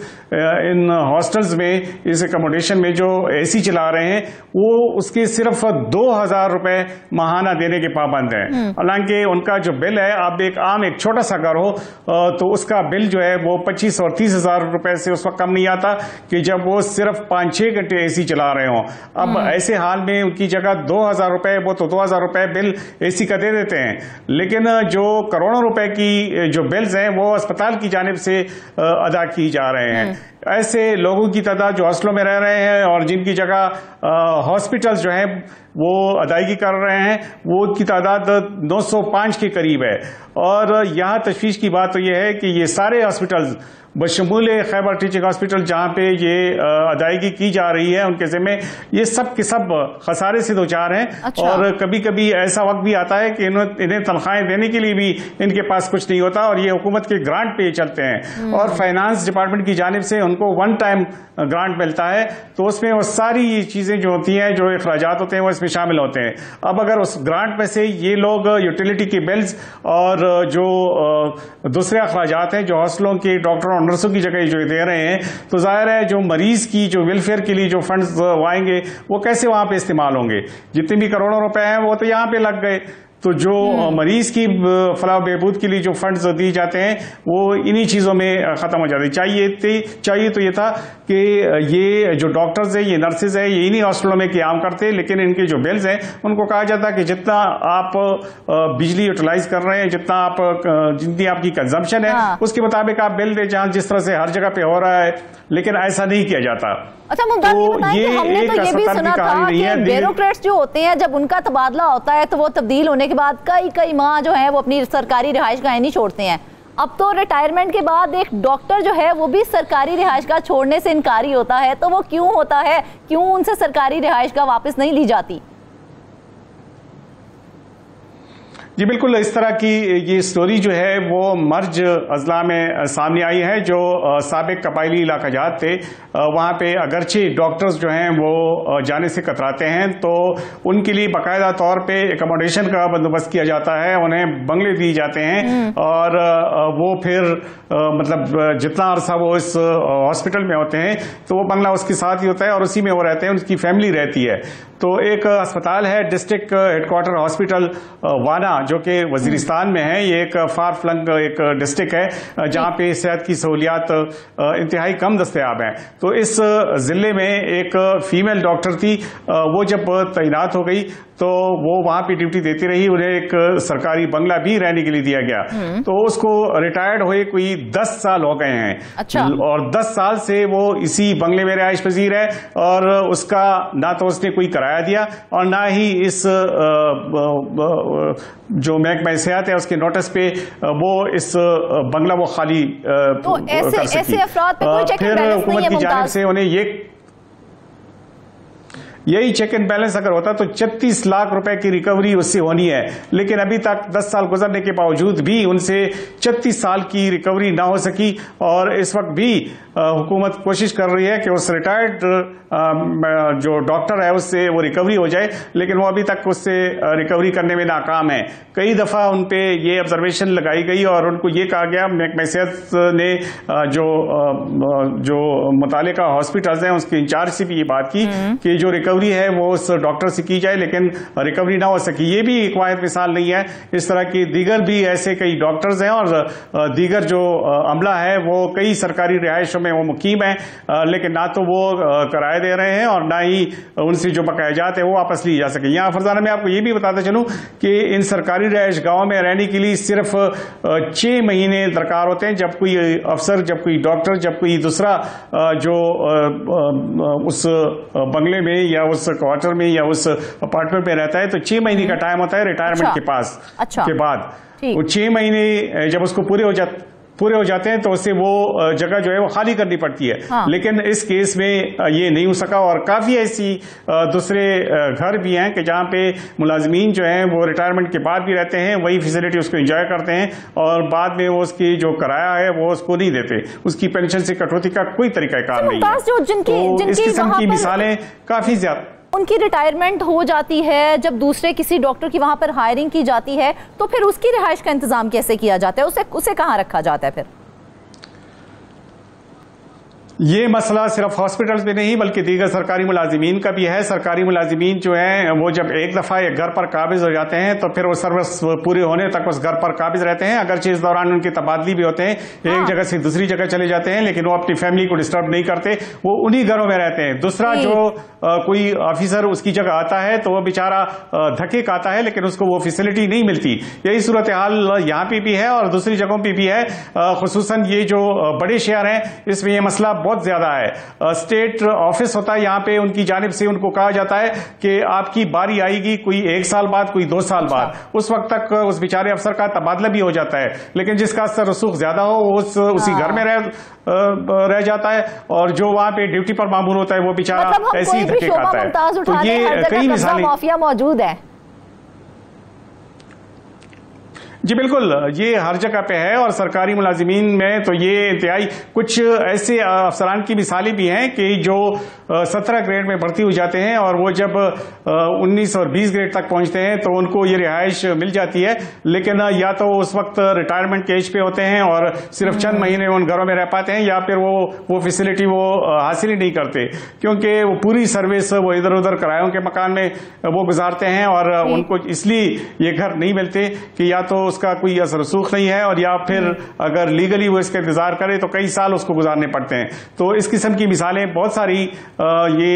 इन हॉस्टल्स में इस एकोमोडेशन में जो ए चला रहे हैं वो उसके सिर्फ दो हजार रुपये महाना देने के पाबंद हैं है हम्म। हालांकि उनका जो बिल है आप एक आम एक छोटा सा घर हो तो उसका बिल जो है वो पच्चीस और तीस हजार रुपए से उस वक्त कम नहीं आता कि जब वो सिर्फ पांच छह घंटे एसी चला रहे हो अब हम्म। ऐसे हाल में उनकी जगह दो हजार रुपए वो तो दो हजार रुपए बिल एसी का दे देते हैं लेकिन जो करोड़ों रुपए की जो बिल्स हैं वो अस्पताल की जानब से अदा की जा रहे हैं हम्म। ऐसे लोगों की तादाद जो हॉस्टलों में रह रहे हैं और जिनकी जगह हॉस्पिटल्स जो हैं वो अदायगी कर रहे हैं वो उनकी तादाद 905 के करीब है और यहाँ तशवीश की बात तो ये है कि ये सारे हॉस्पिटल्स बशमूल खैबर टीचिंग हॉस्पिटल जहां पे ये अदायगी की जा रही है उनके जिम्मे ये सब के सब खसारे से दो चार हैं अच्छा। और कभी कभी ऐसा वक्त भी आता है कि इन्हें तनख्वाहें देने के लिए भी इनके पास कुछ नहीं होता और ये हुकूमत के ग्रांट पे चलते हैं हम्म। और फाइनेंस डिपार्टमेंट की जानब से उनको वन टाइम ग्रांट मिलता है तो उसमें वो सारी चीज़ें जो होती हैं जो अखराज होते हैं वो इसमें शामिल होते हैं अब अगर उस ग्रांट में से ये लोग यूटिलिटी के बिल्स और जो दूसरे अखराज हैं जो हॉस्टलों के डॉक्टरों नर्सों की जगह जो दे रहे हैं तो जाहिर है जो मरीज की जो वेलफेयर के लिए जो फंड uh, आएंगे वो कैसे वहां पे इस्तेमाल होंगे जितने भी करोड़ों रुपए हैं वो तो यहां पे लग गए तो जो uh, हम्म। मरीज की uh, फलाह बहबूद के लिए जो फंड्स दिए जाते हैं वो इन्हीं चीज़ों में ख़त्म हो जाते चाहिए थे चाहिए तो ये था कि ये जो डॉक्टर्स है ये नर्सेज है ये इन्हीं हॉस्पिटलों में काम करते हैं लेकिन इनके जो बिल्स हैं उनको कहा जाता है कि जितना आप बिजली यूटिलाइज कर रहे हैं जितना आप जितनी आपकी कंजम्पशन है हाँ। उसके मुताबिक आप बिल दे जहां जिस तरह से हर जगह पे हो रहा है लेकिन ऐसा नहीं किया जाता अच्छा तो ये, हमने तो ये भी सुना था कि ब्यूरोक्रेट्स जो होते हैं जब उनका तबादला होता है तो वो तब्दील होने के बाद कई कई माँ जो है वो अपनी सरकारी रिहाइश गाहें नहीं छोड़ते हैं अब तो रिटायरमेंट के बाद एक डॉक्टर जो है वो भी सरकारी रिहाइश गाह छोड़ने से इनकारी होता है तो वो क्यों होता है क्यों उनसे सरकारी रिहाइश वापस नहीं ली जाती जी बिल्कुल इस तरह की ये स्टोरी जो है वो मर्ज अजला में सामने आई है जो सबक कबायली इलाका जात थे वहाँ पे अगरचे डॉक्टर्स जो हैं वो जाने से कतराते हैं तो उनके लिए बाकायदा तौर पे एकोमोडेशन का बंदोबस्त किया जाता है उन्हें बंगले दिए जाते हैं हम्म। और वो फिर मतलब जितना अरसा वो इस हॉस्पिटल में होते हैं तो वो बंगला उसके साथ ही होता है और उसी में वो रहते हैं उनकी फैमिली रहती है तो एक अस्पताल है डिस्ट्रिक्ट हेडक्वार्टर हॉस्पिटल वाना जो कि वजीरिस्तान में है ये एक फार फ्लंग एक डिस्ट्रिक्ट है जहां पे सेहत की सहूलियात इंतहाई कम दस्तियाब हैं तो इस ज़िले में एक फीमेल डॉक्टर थी वो जब तैनात हो गई तो वो वहां पे ड्यूटी देती रही उन्हें एक सरकारी बंगला भी रहने के लिए दिया गया हम्म। तो उसको रिटायर्ड हुए कोई दस साल हो गए हैं अच्छा। और दस साल से वो इसी बंगले में रहायश पजीर है और उसका ना तो उसने कोई कराया दिया और ना ही इस जो महकमा सेहत है उसके नोटिस पे वो इस बंगला वो खाली तो ऐसे, ऐसे पे कोई चेक फिर हुकूमत की जानब से उन्हें ये यही चेक एंड बैलेंस अगर होता तो 36 लाख रुपए की रिकवरी उससे होनी है लेकिन अभी तक 10 साल गुजरने के बावजूद भी उनसे 36 साल की रिकवरी ना हो सकी और इस वक्त भी हुकूमत कोशिश कर रही है कि उस रिटायर्ड जो डॉक्टर है उससे वो रिकवरी हो जाए लेकिन वो अभी तक उससे रिकवरी करने में नाकाम है कई दफ़ा उन पर ये ऑब्जर्वेशन लगाई गई और उनको ये कहा गया महकमा ने जो जो मुतल हॉस्पिटल हैं उसके इंचार्ज से भी ये बात की हम्म। कि जो रिकवरी है वो उस डॉक्टर से की जाए लेकिन रिकवरी ना हो सके ये भी एक वायद मिसाल नहीं है इस तरह की दीगर भी ऐसे कई डॉक्टर्स हैं और दीगर जो अमला है वो कई सरकारी रिहायशों में वो मुकीम है लेकिन ना तो वो किराए दे रहे हैं और ना ही उनसे जो बकायाजात है वो वापस लिए जा सके यहाँ फरजाना में आपको ये भी बताता चलूँ कि इन सरकारी रिहायश गाँव में रहने के लिए सिर्फ छः महीने दरकार होते हैं जब कोई अफसर जब कोई डॉक्टर जब कोई दूसरा जो उस बंगले में में या उस क्वार्टर में या उस अपार्टमेंट में रहता है तो छह महीने का टाइम होता है रिटायरमेंट अच्छा, के पास अच्छा, के बाद वो छह महीने जब उसको पूरे हो जाते पूरे हो जाते हैं तो उससे वो जगह जो है वो खाली करनी पड़ती है हाँ। लेकिन इस केस में ये नहीं हो सका और काफ़ी ऐसी दूसरे घर भी हैं कि जहाँ पे मुलाजमीन जो हैं वो रिटायरमेंट के बाद भी रहते हैं वही फैसिलिटी उसको इंजॉय करते हैं और बाद में वो उसकी जो किराया है वो उसको नहीं देते उसकी पेंशन से कटौती का कोई तरीका कार तो नहीं है तो इस किस्म की मिसालें काफ़ी ज्यादा उनकी रिटायरमेंट हो जाती है जब दूसरे किसी डॉक्टर की वहाँ पर हायरिंग की जाती है तो फिर उसकी रिहाइश का इंतज़ाम कैसे किया जाता है उसे उसे कहाँ रखा जाता है फिर ये मसला सिर्फ हॉस्पिटल में नहीं बल्कि दीगर सरकारी मुलाजमीन का भी है सरकारी मुलाजमीन जो हैं वो जब एक दफ़ा एक घर पर काबिज हो जाते हैं तो फिर वो सर्विस पूरे होने तक उस घर पर काबिज रहते हैं अगर इस दौरान उनकी तबादली भी होते हैं हाँ। एक जगह से दूसरी जगह चले जाते हैं लेकिन वो अपनी फैमिली को डिस्टर्ब नहीं करते वो उन्हीं घरों में रहते हैं दूसरा जो कोई ऑफिसर उसकी जगह आता है तो वो बेचारा धके आता है लेकिन उसको वो फैसिलिटी नहीं मिलती यही सूरत हाल यहाँ पे भी है और दूसरी जगहों पर भी है खसूस ये जो बड़े शहर हैं इसमें यह मसला बहुत बहुत ज्यादा है स्टेट ऑफिस होता है यहाँ पे उनकी जानब से उनको कहा जाता है कि आपकी बारी आएगी कोई एक साल बाद कोई दो साल बाद अच्छा। उस वक्त तक उस बेचारे अफसर का तबादला भी हो जाता है लेकिन जिसका असर रसूख ज्यादा हो वो उस, उसी घर में हाँ। रह रह जाता है और जो वहाँ पे ड्यूटी पर मामूल होता है वो बेचारा मतलब ऐसे ही धक्के खाता है तो ये कई मिसालें मौजूद है जी बिल्कुल ये हर जगह पे है और सरकारी मुलाजिमीन में तो ये इंतहाई कुछ ऐसे अफसरान की मिसालें भी हैं कि जो सत्रह ग्रेड में भर्ती हो जाते हैं और वो जब उन्नीस और बीस ग्रेड तक पहुंचते हैं तो उनको ये रिहाइश मिल जाती है लेकिन या तो उस वक्त रिटायरमेंट के एज पे होते हैं और सिर्फ चंद महीने उन घरों में रह पाते हैं या फिर वो वो फैसिलिटी वो हासिल ही नहीं करते क्योंकि वो पूरी सर्विस वो इधर उधर किरायों के मकान में वो गुजारते हैं और उनको इसलिए ये घर नहीं मिलते कि या तो उसका कोई असर रसूख नहीं है और या फिर अगर लीगली वो इसका इंतजार करे तो कई साल उसको गुजारने पड़ते हैं तो इस किस्म की मिसालें बहुत सारी ये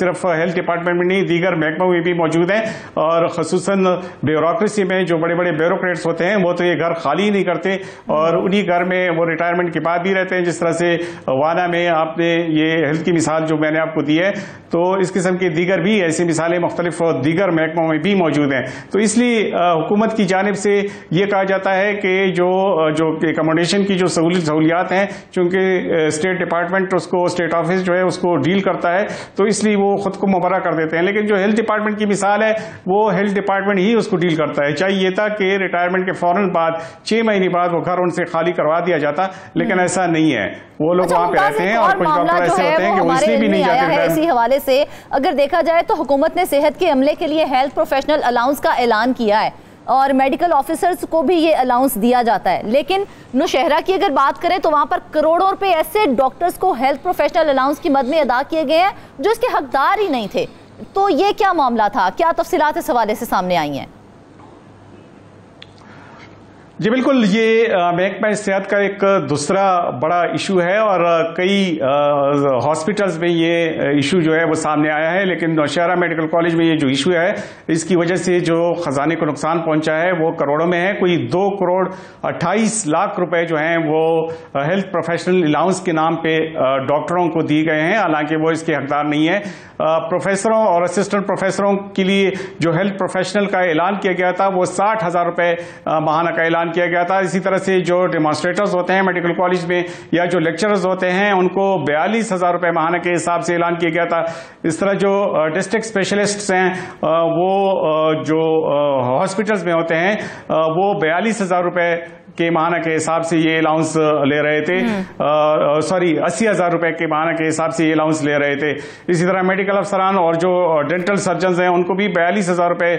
सिर्फ हेल्थ डिपार्टमेंट में नहीं दीगर महकमों में भी मौजूद हैं और खसूस ब्यूरोसी में जो बड़े बड़े ब्यूरोक्रेट्स होते हैं वो तो ये घर खाली ही नहीं करते और उन्हीं घर में वो रिटायरमेंट के बाद भी रहते हैं जिस तरह से वाना में आपने ये हेल्थ की मिसाल जो मैंने आपको दी है तो इस किस्म की दीगर भी ऐसी मिसालें मुख्तलिफ दीगर महकमों में भी मौजूद हैं तो इसलिए हुकूमत की जानब से ये ये कहा जाता है कि जो जो एकोमोडेशन की जो सहूलियात हैं चूंकि स्टेट डिपार्टमेंट उसको स्टेट ऑफिस जो है उसको डील करता है तो इसलिए वो खुद को मुबरा कर देते हैं लेकिन जो हेल्थ डिपार्टमेंट की मिसाल है वो हेल्थ डिपार्टमेंट ही उसको डील करता है चाहिए था कि रिटायरमेंट के फौरन बाद छह महीने बाद वो घर उनसे खाली करवा दिया जाता लेकिन हम्म। ऐसा नहीं है वो लोग अच्छा, वहाँ पे रहते हैं और कुछ डॉक्टर ऐसे होते हैं कि वो इसलिए भी नहीं जाते इसी हवाले से अगर देखा जाए तो हुकूमत ने सेहत के अमले के लिए हेल्थ प्रोफेशनल अलाउंस का ऐलान किया है और मेडिकल ऑफिसर्स को भी ये अलाउंस दिया जाता है लेकिन नौशहरा की अगर बात करें तो वहाँ पर करोड़ों रुपये ऐसे डॉक्टर्स को हेल्थ प्रोफेशनल अलाउंस की मद में अदा किए गए हैं जो इसके हकदार ही नहीं थे तो ये क्या मामला था क्या तफसीत इस हवाले से सामने आई हैं जी बिल्कुल ये महकमा सेहत का एक दूसरा बड़ा इशू है और कई हॉस्पिटल्स में ये इशू जो है वो सामने आया है लेकिन नौशहरा मेडिकल कॉलेज में ये जो इशू है इसकी वजह से जो खजाने को नुकसान पहुंचा है वो करोड़ों में है कोई दो करोड़ अट्ठाईस लाख रुपए जो हैं वो हेल्थ प्रोफेशनल अलाउंस के नाम पे डॉक्टरों को दिए गए हैं हालांकि वो इसके हकदार नहीं है प्रोफेसरों और असिस्टेंट प्रोफेसरों के लिए जो हेल्थ प्रोफेशनल का ऐलान किया गया था वो साठ हजार रुपये महाना का ऐलान किया गया था इसी तरह से जो डेमोन्स्ट्रेटर्स होते हैं मेडिकल कॉलेज में या जो लेक्चरर्स होते हैं उनको बयालीस हजार रुपये महाना के हिसाब से ऐलान किया गया था इस तरह जो डिस्ट्रिक्ट स्पेशलिस्ट हैं वो जो हॉस्पिटल्स में होते हैं वो बयालीस हजार रुपये के मानक के हिसाब से ये अलाउंस ले रहे थे सॉरी हम्म। अस्सी हजार रुपए के मानक के हिसाब से ये अलाउंस ले रहे थे इसी तरह मेडिकल अफसरान और जो डेंटल सर्जन हैं उनको भी बयालीस हजार रुपए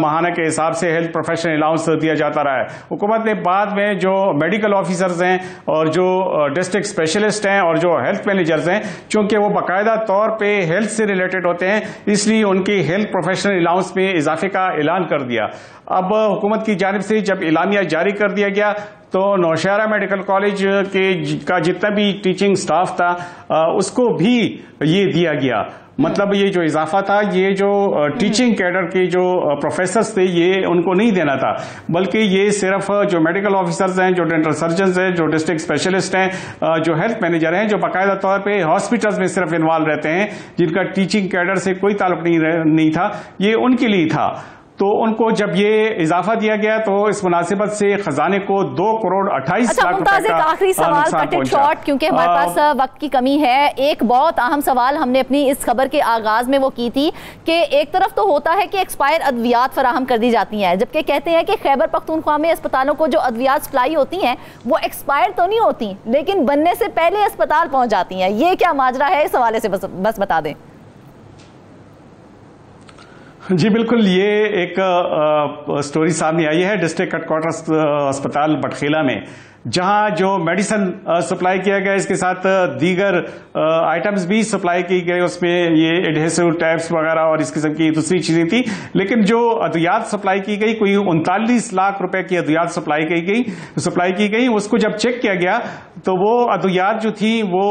महाना के हिसाब से हेल्थ प्रोफेशनल अलाउंस दिया जाता रहा है हुकूमत ने बाद में जो मेडिकल ऑफिसर्स हैं और जो डिस्ट्रिक्ट स्पेशलिस्ट हैं और जो हेल्थ मैनेजर्स हैं चूंकि वो बाकायदा तौर पर हेल्थ से रिलेटेड होते हैं इसलिए उनकी हेल्थ प्रोफेशनल अलाउंस में इजाफे का ऐलान कर दिया अब हुकूमत की जानब से जब इलामिया जारी कर दिया गया गया तो नौशहरा मेडिकल कॉलेज के का जितना भी टीचिंग स्टाफ था आ, उसको भी ये दिया गया मतलब ये जो इजाफा था ये जो हम्म। टीचिंग कैडर के जो प्रोफेसर थे ये उनको नहीं देना था बल्कि ये सिर्फ जो मेडिकल ऑफिसर्स हैं जो डेंटल सर्जन हैं जो डिस्ट्रिक्ट स्पेशलिस्ट हैं जो हेल्थ मैनेजर हैं जो बाकायदा तौर पे हॉस्पिटल्स में सिर्फ इन्वॉल्व रहते हैं जिनका टीचिंग कैडर से कोई ताल्लुक नहीं, नहीं था ये उनके लिए था तो उनको जब ये इजाफा दिया गया तो इस मुनासिबत से खजाने को दो करोड़ अट्ठाईस अच्छा, एक आखिरी सवाल कट एंड शॉर्ट क्योंकि हमारे पास वक्त की कमी है एक बहुत अहम सवाल हमने अपनी इस खबर के आगाज में वो की थी कि एक तरफ तो होता है कि एक्सपायर अद्वियात फराहम कर दी जाती हैं जबकि कहते हैं कि खैबर पख्तूनख्वा में अस्पतालों को जो अद्वियात सप्लाई होती हैं वो एक्सपायर तो नहीं होती लेकिन बनने से पहले अस्पताल पहुँच जाती हैं ये क्या माजरा है इस हवाले से बस बता दें जी बिल्कुल ये एक स्टोरी सामने आई है डिस्ट्रिक्ट हेडक्वार्टर अस्पताल बटखेला में जहां जो मेडिसिन सप्लाई किया गया इसके साथ दीगर आइटम्स भी सप्लाई की गई उसमें ये एडहेसिव टैब्स वगैरह और इस किस्म की दूसरी चीजें थी लेकिन जो अद्वियात सप्लाई की गई कोई उनतालीस लाख रुपए की अद्वियात सप्लाई की गई सप्लाई की गई उसको जब चेक किया गया तो वो अद्वियात जो थी वो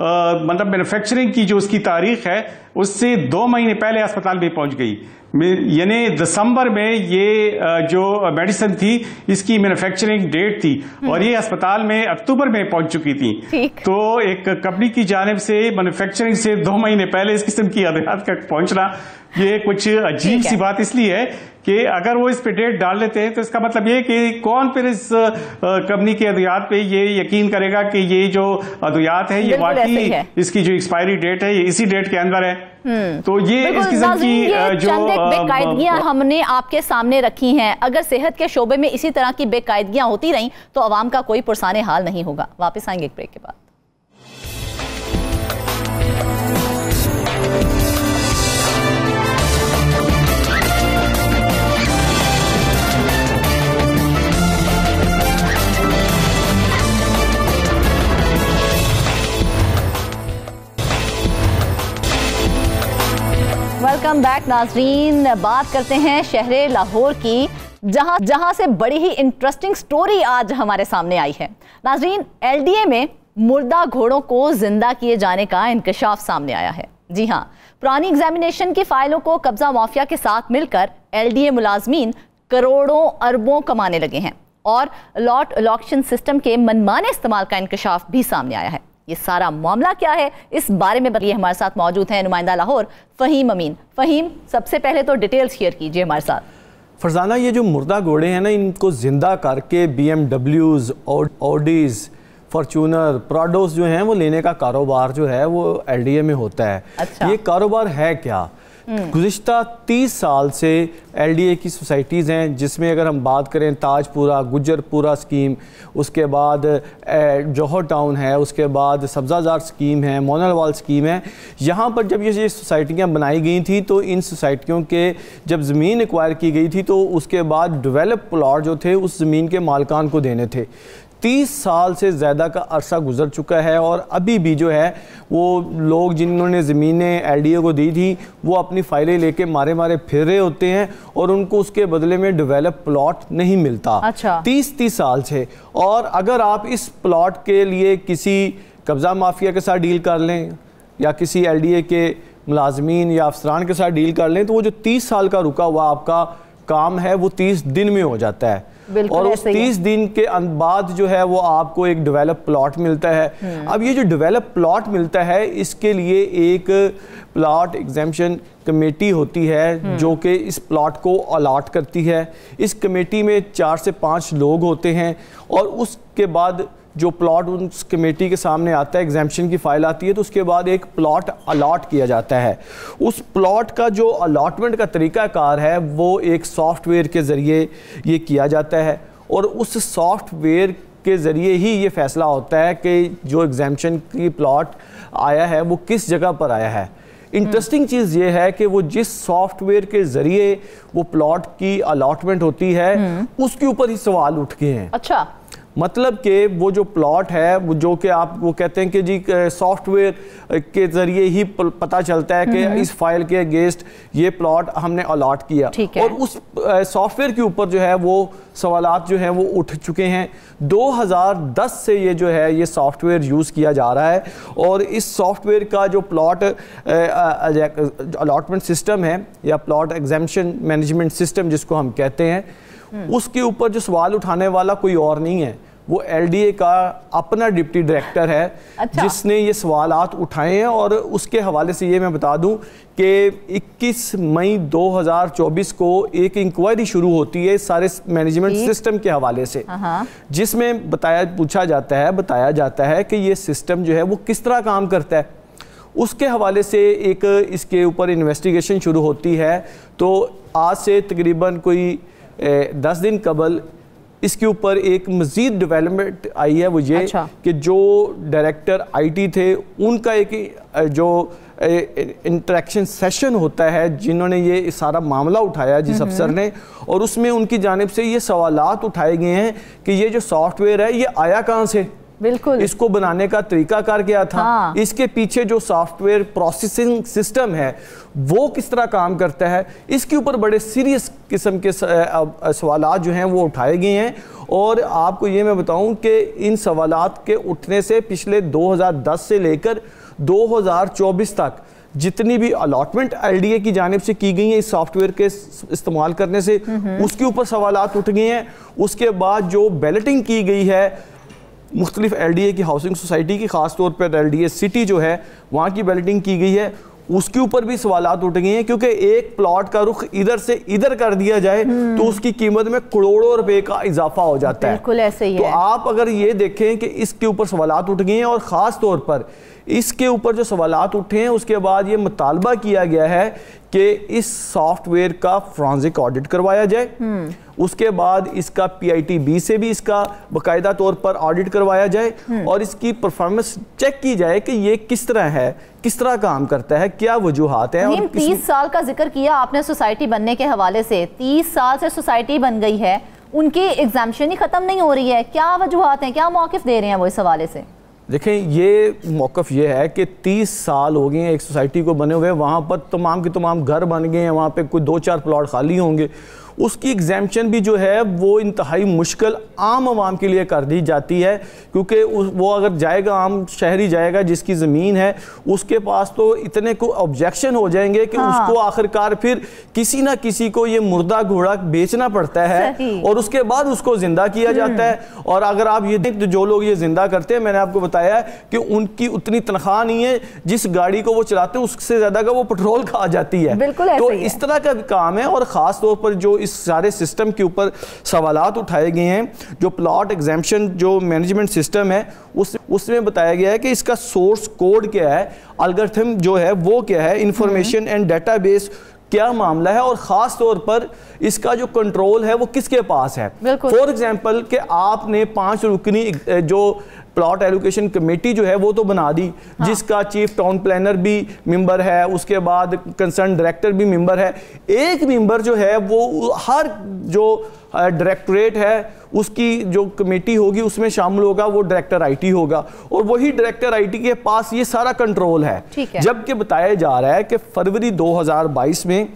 आ, मतलब मैन्युफैक्चरिंग की जो उसकी तारीख है उससे दो महीने पहले अस्पताल में पहुंच गई यानी दिसंबर में ये जो मेडिसिन थी इसकी मैन्युफैक्चरिंग डेट थी हम्म। और ये अस्पताल में अक्टूबर में पहुंच चुकी थी तो एक कंपनी की जानब से मैन्युफैक्चरिंग से दो महीने पहले इस किस्म की अदालत तक पहुंचना ये कुछ अजीब सी बात इसलिए है कि अगर वो इस पे डेट डाल लेते हैं तो इसका मतलब ये कि कौन फिर इस कंपनी के अद्वियात पे ये यकीन करेगा कि ये जो अद्वियात है ये वाकई इसकी जो एक्सपायरी डेट है ये इसी डेट के अंदर है हम्म। तो ये इस किस्म की जो बेकायदगियां हमने आपके सामने रखी हैं अगर सेहत के शोबे में इसी तरह की बेकायदगियां होती रहीं तो आवाम का कोई पुरसाने हाल नहीं होगा वापस आएंगे एक ब्रेक के बाद नाजरीन बात करते हैं शहर लाहौर की जहां जहां से बड़ी ही इंटरेस्टिंग स्टोरी आज हमारे सामने आई है नाजरीन एलडीए में मुर्दा घोड़ों को जिंदा किए जाने का इंकशाफ सामने आया है जी हाँ पुरानी एग्जामिनेशन की फाइलों को कब्जा माफिया के साथ मिलकर एलडीए मुलाजमीन करोड़ों अरबों कमाने लगे हैं और लॉट अलॉक्शन सिस्टम के मनमाने इस्तेमाल का इंकशाफ भी सामने आया है ये सारा मामला क्या है इस बारे में बताइए हमारे साथ मौजूद हैं नुमाइंदा लाहौर फ़हीम अमीन फ़हीम सबसे पहले तो डिटेल्स शेयर कीजिए हमारे साथ फरजाना ये जो मुर्दा घोड़े हैं ना इनको ज़िंदा करके बी एम डब्ल्यूज़ ऑडीज़ फॉर्चूनर प्राडोस जो हैं वो लेने का कारोबार जो है वो एल डी ए में होता है अच्छा। ये कारोबार है क्या हम्म। गुज्त तीस साल से एल डी ए की सोसाइटीज़ हैं जिसमें अगर हम बात करें ताजपुरा गुजरपुरा स्कीम उसके बाद जौहर टाउन है उसके बाद सब्ज़ाजार स्कीम है मोनलवाल स्कीम है यहाँ पर जब ये ये सोसाइटियाँ बनाई गई थी तो इन सोसाइटियों के जब ज़मीन एक्वायर की गई थी तो उसके बाद डेवलप प्लाट जो थे उस ज़मीन के मालकान को देने थे तीस साल से ज़्यादा का अरसा गुजर चुका है और अभी भी जो है वो लोग जिन्होंने ज़मीनें एलडीए को दी थी वो अपनी फाइलें लेके मारे मारे फिर रहे होते हैं और उनको उसके बदले में डेवलप प्लॉट नहीं मिलता अच्छा तीस तीस साल से और अगर आप इस प्लॉट के लिए किसी कब्ज़ा माफिया के साथ डील कर लें या किसी ए के मुलाजमीन या अफसरान के साथ डील कर लें तो वो जो तीस साल का रुका हुआ आपका काम है वो तीस दिन में हो जाता है और उस तीस दिन के अं-, बाद जो है वो आपको एक डेवलप प्लॉट मिलता है हम्म। अब ये जो डेवलप प्लॉट मिलता है इसके लिए एक प्लॉट एग्जामेशन कमेटी होती है हम्म। जो कि इस प्लॉट को अलाट करती है इस कमेटी में चार से पाँच लोग होते हैं और उसके बाद जो प्लॉट उस कमेटी के सामने आता है एग्जामेशन की फ़ाइल आती है तो उसके बाद एक प्लॉट अलाट किया जाता है उस प्लॉट का जो अलाटमेंट का तरीक़ाकार है वो एक सॉफ्टवेयर के ज़रिए ये किया जाता है और उस सॉफ्टवेयर के ज़रिए ही ये फ़ैसला होता है कि जो एग्जामेशन की प्लॉट आया है वो किस जगह पर आया है इंटरेस्टिंग चीज़ ये है कि वो जिस सॉफ्टवेयर के ज़रिए वो प्लॉट की अलाटमेंट होती है हम्म। उसके ऊपर ही सवाल उठ गए हैं अच्छा मतलब कि वो जो प्लॉट है वो जो कि आप वो कहते हैं कि जी सॉफ्टवेयर के ज़रिए ही पता चलता है कि हम्म। इस फाइल के अगेंस्ट ये प्लॉट हमने अलाट किया और उस सॉफ्टवेयर के ऊपर जो है वो सवाल जो हैं वो उठ चुके हैं 2010 से ये जो है ये सॉफ्टवेयर यूज़ किया जा रहा है और इस सॉफ्टवेयर का जो प्लॉट अलाटमेंट सिस्टम है या प्लॉट एग्जामेशन मैनेजमेंट सिस्टम जिसको हम कहते हैं हम्म। उसके ऊपर जो सवाल उठाने वाला कोई और नहीं है वो एलडीए का अपना डिप्टी डायरेक्टर है अच्छा। जिसने ये सवाल उठाए हैं और उसके हवाले से ये मैं बता दूं कि 21 मई 2024 को एक इंक्वायरी शुरू होती है सारे मैनेजमेंट सिस्टम के हवाले से हाँ, हाँ। जिसमें बताया पूछा जाता है बताया जाता है कि ये सिस्टम जो है वो किस तरह काम करता है उसके हवाले से एक इसके ऊपर इन्वेस्टिगेशन शुरू होती है तो आज से तकरीबन कोई दस दिन कबल इसके ऊपर एक मज़ीद डेवलपमेंट आई है वो ये अच्छा। कि जो डायरेक्टर आईटी थे उनका एक जो इंटरेक्शन सेशन होता है जिन्होंने ये सारा मामला उठाया जिस अफसर ने और उसमें उनकी जानब से ये सवालत उठाए गए हैं कि ये जो सॉफ्टवेयर है ये आया कहाँ से बिल्कुल इसको बनाने का तरीका कार क्या था हाँ। इसके पीछे जो सॉफ्टवेयर प्रोसेसिंग सिस्टम है वो किस तरह काम करता है इसके ऊपर बड़े सीरियस किस्म के सवाल जो हैं वो उठाए गए हैं और आपको ये मैं बताऊं कि इन सवाल के उठने से पिछले 2010 से लेकर 2024 तक जितनी भी अलॉटमेंट एलडीए की जानब से की गई है इस सॉफ्टवेयर के इस्तेमाल करने से उसके ऊपर सवाल उठ गए हैं उसके बाद जो बैलेटिंग की गई है मुख्तलिफ एल डी ए की हाउसिंग सोसाइटी की ख़ास तौर पर एल डी ए सिटी जो है वहाँ की बेल्टिंग की गई है उसके ऊपर भी सवाल उठ गए हैं क्योंकि एक प्लॉट का रुख इधर से इधर कर दिया जाए हम्म। तो उसकी कीमत में करोड़ों रुपए का इजाफा हो जाता है बिल्कुल ऐसे ही तो है। आप अगर ये देखें कि इसके ऊपर सवाल उठ गए हैं और ख़ास तौर पर इसके ऊपर जो सवाल उठे हैं उसके बाद ये मुतालबा किया गया है कि इस सॉफ्टवेयर का फ्रांसिक ऑडिट करवाया जाए हम्म। उसके बाद इसका पीआईटीबी से भी इसका बकायदा तौर पर ऑडिट करवाया जाए हम्म। और इसकी परफॉर्मेंस चेक की जाए कि ये किस तरह है किस तरह काम करता है क्या वजूहत है और तीस साल का जिक्र किया आपने सोसाइटी बनने के हवाले से तीस साल से सोसाइटी बन गई है उनकी एग्जामेशन ही खत्म नहीं हो रही है क्या वजूहत है क्या मौकफ दे रहे हैं वो इस हवाले से देखें ये मौक़ ये है कि 30 साल हो गए हैं एक सोसाइटी को बने हुए वहाँ पर तमाम के तमाम घर बन गए हैं वहाँ पे कोई दो चार प्लॉट खाली होंगे उसकी एग्जामेशन भी जो है वो इंतहाई मुश्किल आम आवाम के लिए कर दी जाती है क्योंकि वो अगर जाएगा आम शहरी जाएगा जिसकी ज़मीन है उसके पास तो इतने को ऑब्जेक्शन हो जाएंगे कि हाँ। उसको आखिरकार फिर किसी ना किसी को ये मुर्दा घोड़ा बेचना पड़ता है और उसके बाद उसको ज़िंदा किया हम्म। जाता है और अगर आप ये देखते तो जो लोग ये ज़िंदा करते हैं मैंने आपको बताया कि उनकी उतनी तनख्वाह नहीं है जिस गाड़ी को वो चलाते हैं उससे ज़्यादा का वो पेट्रोल खा जाती है तो इस तरह का काम है और ख़ास तौर पर जो इस सारे सिस्टम के ऊपर सवाल उठाए गए हैं जो प्लॉट एग्जामेशन जो मैनेजमेंट सिस्टम है उस उसमें बताया गया है कि इसका सोर्स कोड क्या है अलगर्थम जो है वो क्या है इंफॉर्मेशन एंड डेटाबेस क्या मामला है और ख़ास तौर पर इसका जो कंट्रोल है वो किसके पास है फॉर एग्जाम्पल कि आपने पांच रुकनी जो प्लॉट एलोकेशन कमेटी जो है वो तो बना दी हाँ। जिसका चीफ टाउन प्लानर भी मेंबर है उसके बाद कंसर्न डायरेक्टर भी मेंबर है एक मेंबर जो है वो हर जो डायरेक्टोरेट है उसकी जो कमेटी होगी उसमें शामिल होगा वो डायरेक्टर आईटी होगा और वही डायरेक्टर आईटी के पास ये सारा कंट्रोल है, है। जबकि बताया जा रहा है कि फरवरी 2022 में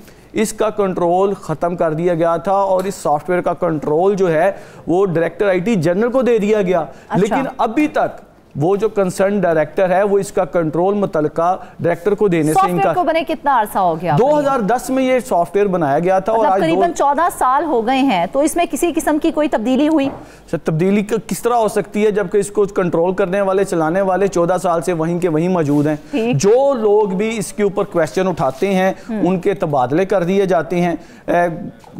इसका कंट्रोल ख़त्म कर दिया गया था और इस सॉफ्टवेयर का कंट्रोल जो है वो डायरेक्टर आईटी जनरल को दे दिया गया अच्छा। लेकिन अभी तक वो जो कंसर्न डायरेक्टर है वो इसका कंट्रोल मुतल डायरेक्टर को देने से इनका को बने कितना अरसा हो गया 2010 में ये सॉफ्टवेयर बनाया गया था और मतलब करीबन 14 साल हो गए हैं तो इसमें किसी किस्म की कोई तब्दीली हुई सर तब्दीली किस तरह हो सकती है जबकि इसको कंट्रोल करने वाले चलाने वाले चौदह साल से वहीं के वहीं मौजूद हैं जो लोग भी इसके ऊपर क्वेश्चन उठाते हैं हम्म। उनके तबादले कर दिए जाते हैं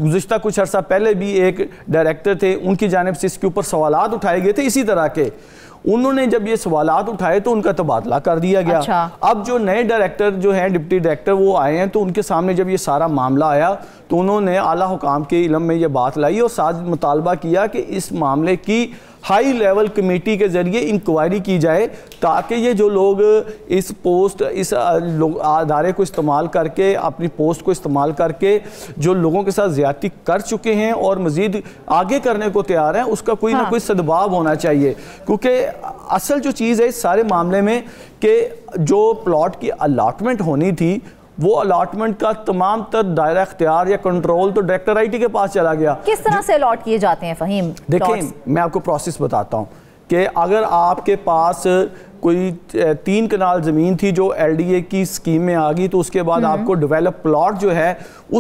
गुजशत कुछ अर्सा पहले भी एक डायरेक्टर थे उनकी जानब से इसके ऊपर सवाल उठाए गए थे इसी तरह के उन्होंने जब ये सवाल उठाए तो उनका तबादला कर दिया गया अच्छा। अब जो नए डायरेक्टर जो हैं डिप्टी डायरेक्टर वो आए हैं तो उनके सामने जब ये सारा मामला आया तो उन्होंने आला हुकाम के इलम में ये बात लाई और साथ मुतालबा किया कि इस मामले की हाई लेवल कमेटी के ज़रिए इंक्वायरी की जाए ताकि ये जो लोग इस पोस्ट इस अदारे को इस्तेमाल करके अपनी पोस्ट को इस्तेमाल करके जो लोगों के साथ ज़्यादती कर चुके हैं और मज़ीद आगे करने को तैयार हैं उसका कोई हाँ। ना कोई सदभाव होना चाहिए क्योंकि असल जो चीज़ है इस सारे मामले में कि जो प्लॉट की अलाटमेंट होनी थी वो अलाटमेंट का तमाम तर दायरा अख्तियार या कंट्रोल तो डायरेक्टर आई टी के पास चला गया किस तरह से अलॉट किए जाते हैं फहीम देखें मैं आपको प्रोसेस बताता हूँ कि अगर आपके पास कोई तीन कनाल ज़मीन थी जो एलडीए की स्कीम में आ गई तो उसके बाद हम्म। आपको डेवलप प्लॉट जो है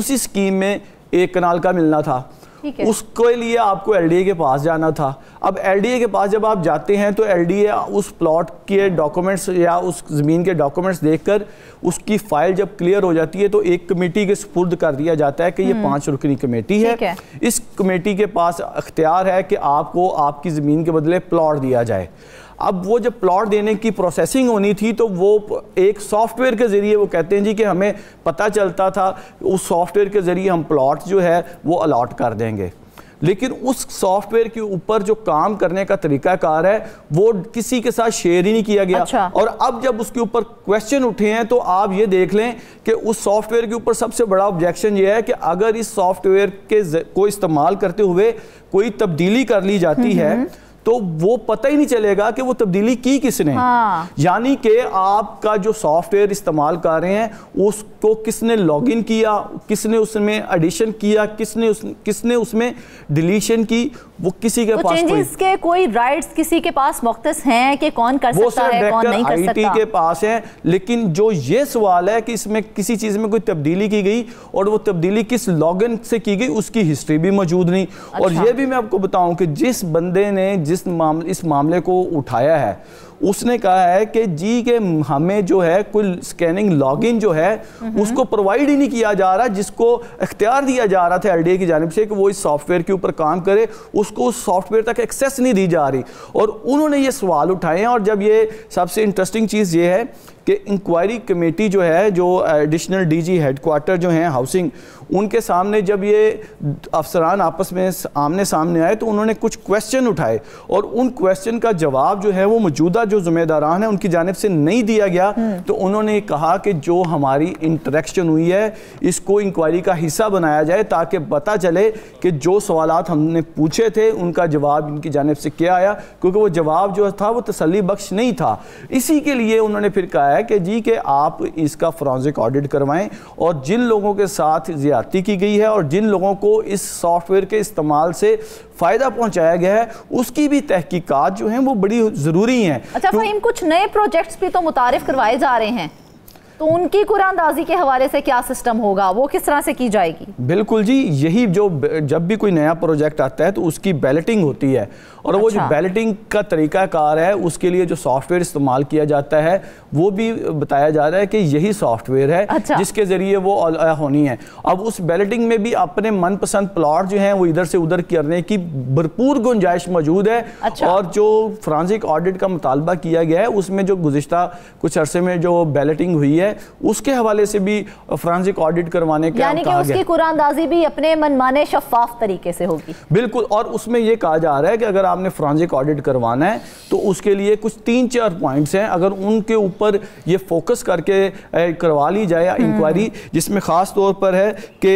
उसी स्कीम में एक कनाल का मिलना था उसके लिए आपको एलडीए के पास जाना था अब एलडीए के पास जब आप जाते हैं तो एलडीए उस प्लॉट के डॉक्यूमेंट्स या उस ज़मीन के डॉक्यूमेंट्स देखकर उसकी फाइल जब क्लियर हो जाती है तो एक कमेटी के सुपुर्द कर दिया जाता है कि ये हम्म। पांच रुकनी कमेटी है।, है इस कमेटी के पास अख्तियार है कि आपको आपकी ज़मीन के बदले प्लॉट दिया जाए अब वो जब प्लॉट देने की प्रोसेसिंग होनी थी तो वो एक सॉफ्टवेयर के ज़रिए वो कहते हैं जी कि हमें पता चलता था उस सॉफ्टवेयर के ज़रिए हम प्लॉट जो है वो अलाट कर देंगे लेकिन उस सॉफ्टवेयर के ऊपर जो काम करने का तरीकाकार है वो किसी के साथ शेयर ही नहीं किया गया अच्छा। और अब जब उसके ऊपर क्वेश्चन उठे हैं तो आप ये देख लें कि उस सॉफ्टवेयर के ऊपर सबसे बड़ा ऑब्जेक्शन ये है कि अगर इस सॉफ्टवेयर के को इस्तेमाल करते हुए कोई तब्दीली कर ली जाती हम्म, है हम्म। तो वो पता ही नहीं चलेगा कि वो तब्दीली की किसने हाँ। यानी कि आपका जो सॉफ्टवेयर इस्तेमाल कर रहे हैं उसको किसने लॉगिन किया किसने उसमें एडिशन किया किसने उस किसने उसमें डिलीशन की वो किसी के पास कोई के कोई राइट्स किसी के पास मुख्त हैं कि कौन कर सकता है कौन नहीं कर सकता के पास है लेकिन जो ये सवाल है कि इसमें किसी चीज़ में कोई तब्दीली की गई और वो तब्दीली किस लॉगिन से की गई उसकी हिस्ट्री भी मौजूद नहीं अच्छा। और ये भी मैं आपको बताऊं कि जिस बंदे ने जिस माम, इस मामले को उठाया है उसने कहा है कि जी के हमें जो है कोई स्कैनिंग लॉगिन जो है उसको प्रोवाइड ही नहीं किया जा रहा जिसको इख्तियार दिया जा रहा था एल की जानब से कि वो इस सॉफ्टवेयर के ऊपर काम करे उसको उस सॉफ्टवेयर तक एक्सेस नहीं दी जा रही और उन्होंने ये सवाल उठाए हैं और जब ये सबसे इंटरेस्टिंग चीज़ ये है कि इंक्वायरी कमेटी जो है जो एडिशनल डीजी हेडक्वार्टर जो हैं हाउसिंग उनके सामने जब ये अफसरान आपस में आमने सामने आए तो उन्होंने कुछ क्वेश्चन उठाए और उन क्वेश्चन का जवाब जो है वो मौजूदा जो जुम्मेदारान है उनकी जानब से नहीं दिया गया हम्म। तो उन्होंने कहा कि जो हमारी इंटरेक्शन हुई है इसको इंक्वायरी का हिस्सा बनाया जाए ताकि पता चले कि जो सवाल हमने पूछे थे उनका जवाब इनकी जानब से क्या आया क्योंकि वो जवाब जो था वो तसली बख्श नहीं था इसी के लिए उन्होंने फिर कहा है कि जी के आप इसका फॉरेंसिक ऑडिट करवाएं और जिन लोगों के साथ ज़्यादती की गई है और जिन लोगों को इस सॉफ्टवेयर के इस्तेमाल से फ़ायदा पहुंचाया गया है उसकी भी तहकीकात जो हैं वो बड़ी ज़रूरी हैं अच्छा तो, कुछ नए प्रोजेक्ट्स भी तो मुतारफ़ करवाए जा रहे हैं तो उनकी कुरानदाजी के हवाले से क्या सिस्टम होगा वो किस तरह से की जाएगी बिल्कुल जी यही जो जब भी कोई नया प्रोजेक्ट आता है तो उसकी बैलेटिंग होती है और अच्छा। वो जो बैलेटिंग अच्छा। का तरीकाकार है उसके लिए जो सॉफ्टवेयर इस्तेमाल किया जाता है वो भी बताया जा रहा है कि यही सॉफ्टवेयर है अच्छा। जिसके ज़रिए वो होनी है अब उस बैलेटिंग में भी अपने मनपसंद प्लाट जो है वो इधर से उधर करने की भरपूर गुंजाइश मौजूद है अच्छा। और जो फ्रांसिक ऑडिट का मुतालबा किया गया है उसमें जो गुजश्ता कुछ अरसे में जो बैलेटिंग हुई है है उसके हवाले से भी फ्रांसिक ऑडिट करवाने का यानी कि उसकी कुरानदाजी भी अपने मनमाने शफाफ तरीके से होगी बिल्कुल और उसमें यह कहा जा रहा है कि अगर आपने फ्रांसिक ऑडिट करवाना है तो उसके लिए कुछ तीन चार पॉइंट्स हैं अगर उनके ऊपर ये फोकस करके करवा ली जाए इंक्वायरी हम्म। जिसमें ख़ास तौर पर है कि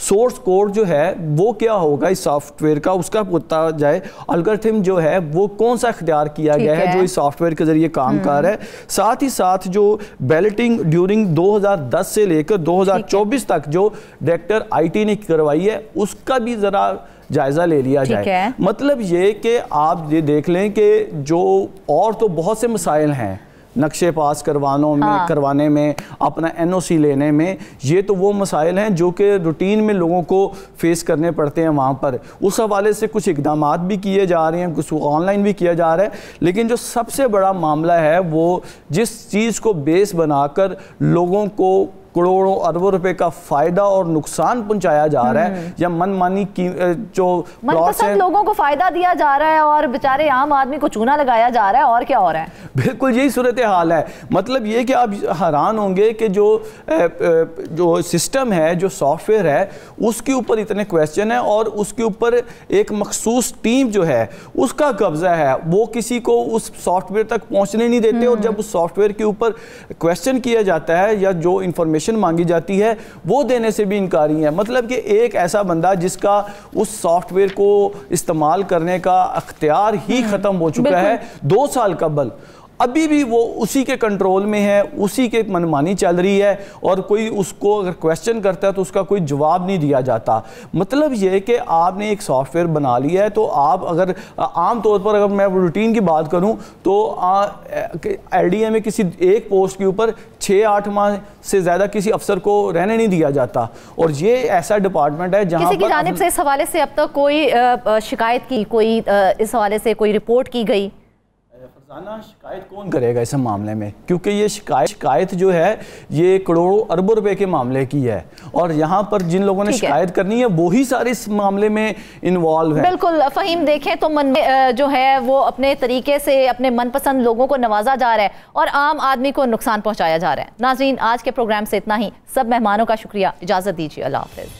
सोर्स कोड जो है वो क्या होगा इस सॉफ्टवेयर का उसका पता जाए अलगर्थम जो है वो कौन सा अख्तियार किया गया है, है जो इस सॉफ्टवेयर के जरिए काम हम्म। कर रहा है साथ ही साथ जो बैलेटिंग ड्यूरिंग 2010 से लेकर 2024 तक जो डायरेक्टर आईटी ने करवाई है उसका भी ज़रा जायज़ा ले लिया जाए मतलब ये कि आप ये देख लें कि जो और तो बहुत से मसाइल हैं नक्शे पास करवानों में हाँ। करवाने में अपना एनओसी लेने में ये तो वो मसाइल हैं जो कि रूटीन में लोगों को फेस करने पड़ते हैं वहाँ पर उस हवाले से कुछ इकदाम भी किए जा रहे हैं कुछ ऑनलाइन भी किया जा रहा है लेकिन जो सबसे बड़ा मामला है वो जिस चीज़ को बेस बनाकर लोगों को करोड़ों अरबों रुपए का फायदा और नुकसान पहुंचाया जा रहा है हम्म। या मनमानी की जो मनपसंद लोगों को फायदा दिया जा रहा है और बेचारे आम आदमी को चूना लगाया जा रहा है और क्या हो रहा है बिल्कुल यही सूरत हाल है मतलब ये कि आप हैरान होंगे कि जो जो सिस्टम है जो सॉफ्टवेयर है उसके ऊपर इतने क्वेश्चन है और उसके ऊपर एक मखसूस टीम जो है उसका कब्जा है वो किसी को उस सॉफ्टवेयर तक पहुंचने नहीं देते और हम्म। जब उस सॉफ्टवेयर के ऊपर क्वेश्चन किया जाता है या जो इंफॉर्मेशन परमिशन मांगी जाती है वो देने से भी इनकारी है मतलब कि एक ऐसा बंदा जिसका उस सॉफ्टवेयर को इस्तेमाल करने का अख्तियार ही हम्म, ख़त्म हो चुका है दो साल कबल अभी भी वो उसी के कंट्रोल में है उसी के मनमानी चल रही है और कोई उसको अगर क्वेश्चन करता है तो उसका कोई जवाब नहीं दिया जाता मतलब ये कि आपने एक सॉफ्टवेयर बना लिया है तो आप अगर आम तौर पर अगर मैं रूटीन की बात करूं तो एल डी में किसी एक पोस्ट के ऊपर छः आठ माह से ज़्यादा किसी अफसर को रहने नहीं दिया जाता और ये ऐसा डिपार्टमेंट है जहाँ की जानब से इस हवाले से अब तक कोई शिकायत की कोई इस हवाले से कोई रिपोर्ट की गई ताना शिकायत कौन करेगा इस मामले में क्योंकि ये शिकायत शिकायत जो है ये करोड़ों अरबों रुपए के मामले की है और यहाँ पर जिन लोगों ने शिकायत है। करनी है वो ही सारे इस मामले में इन्वॉल्व है बिल्कुल फहीम देखें तो मन जो है वो अपने तरीके से अपने मनपसंद लोगों को नवाजा जा रहा है और आम आदमी को नुकसान पहुँचाया जा रहा है नाजरीन आज के प्रोग्राम से इतना ही सब मेहमानों का शुक्रिया इजाज़त दीजिए अल्लाह हाफिज़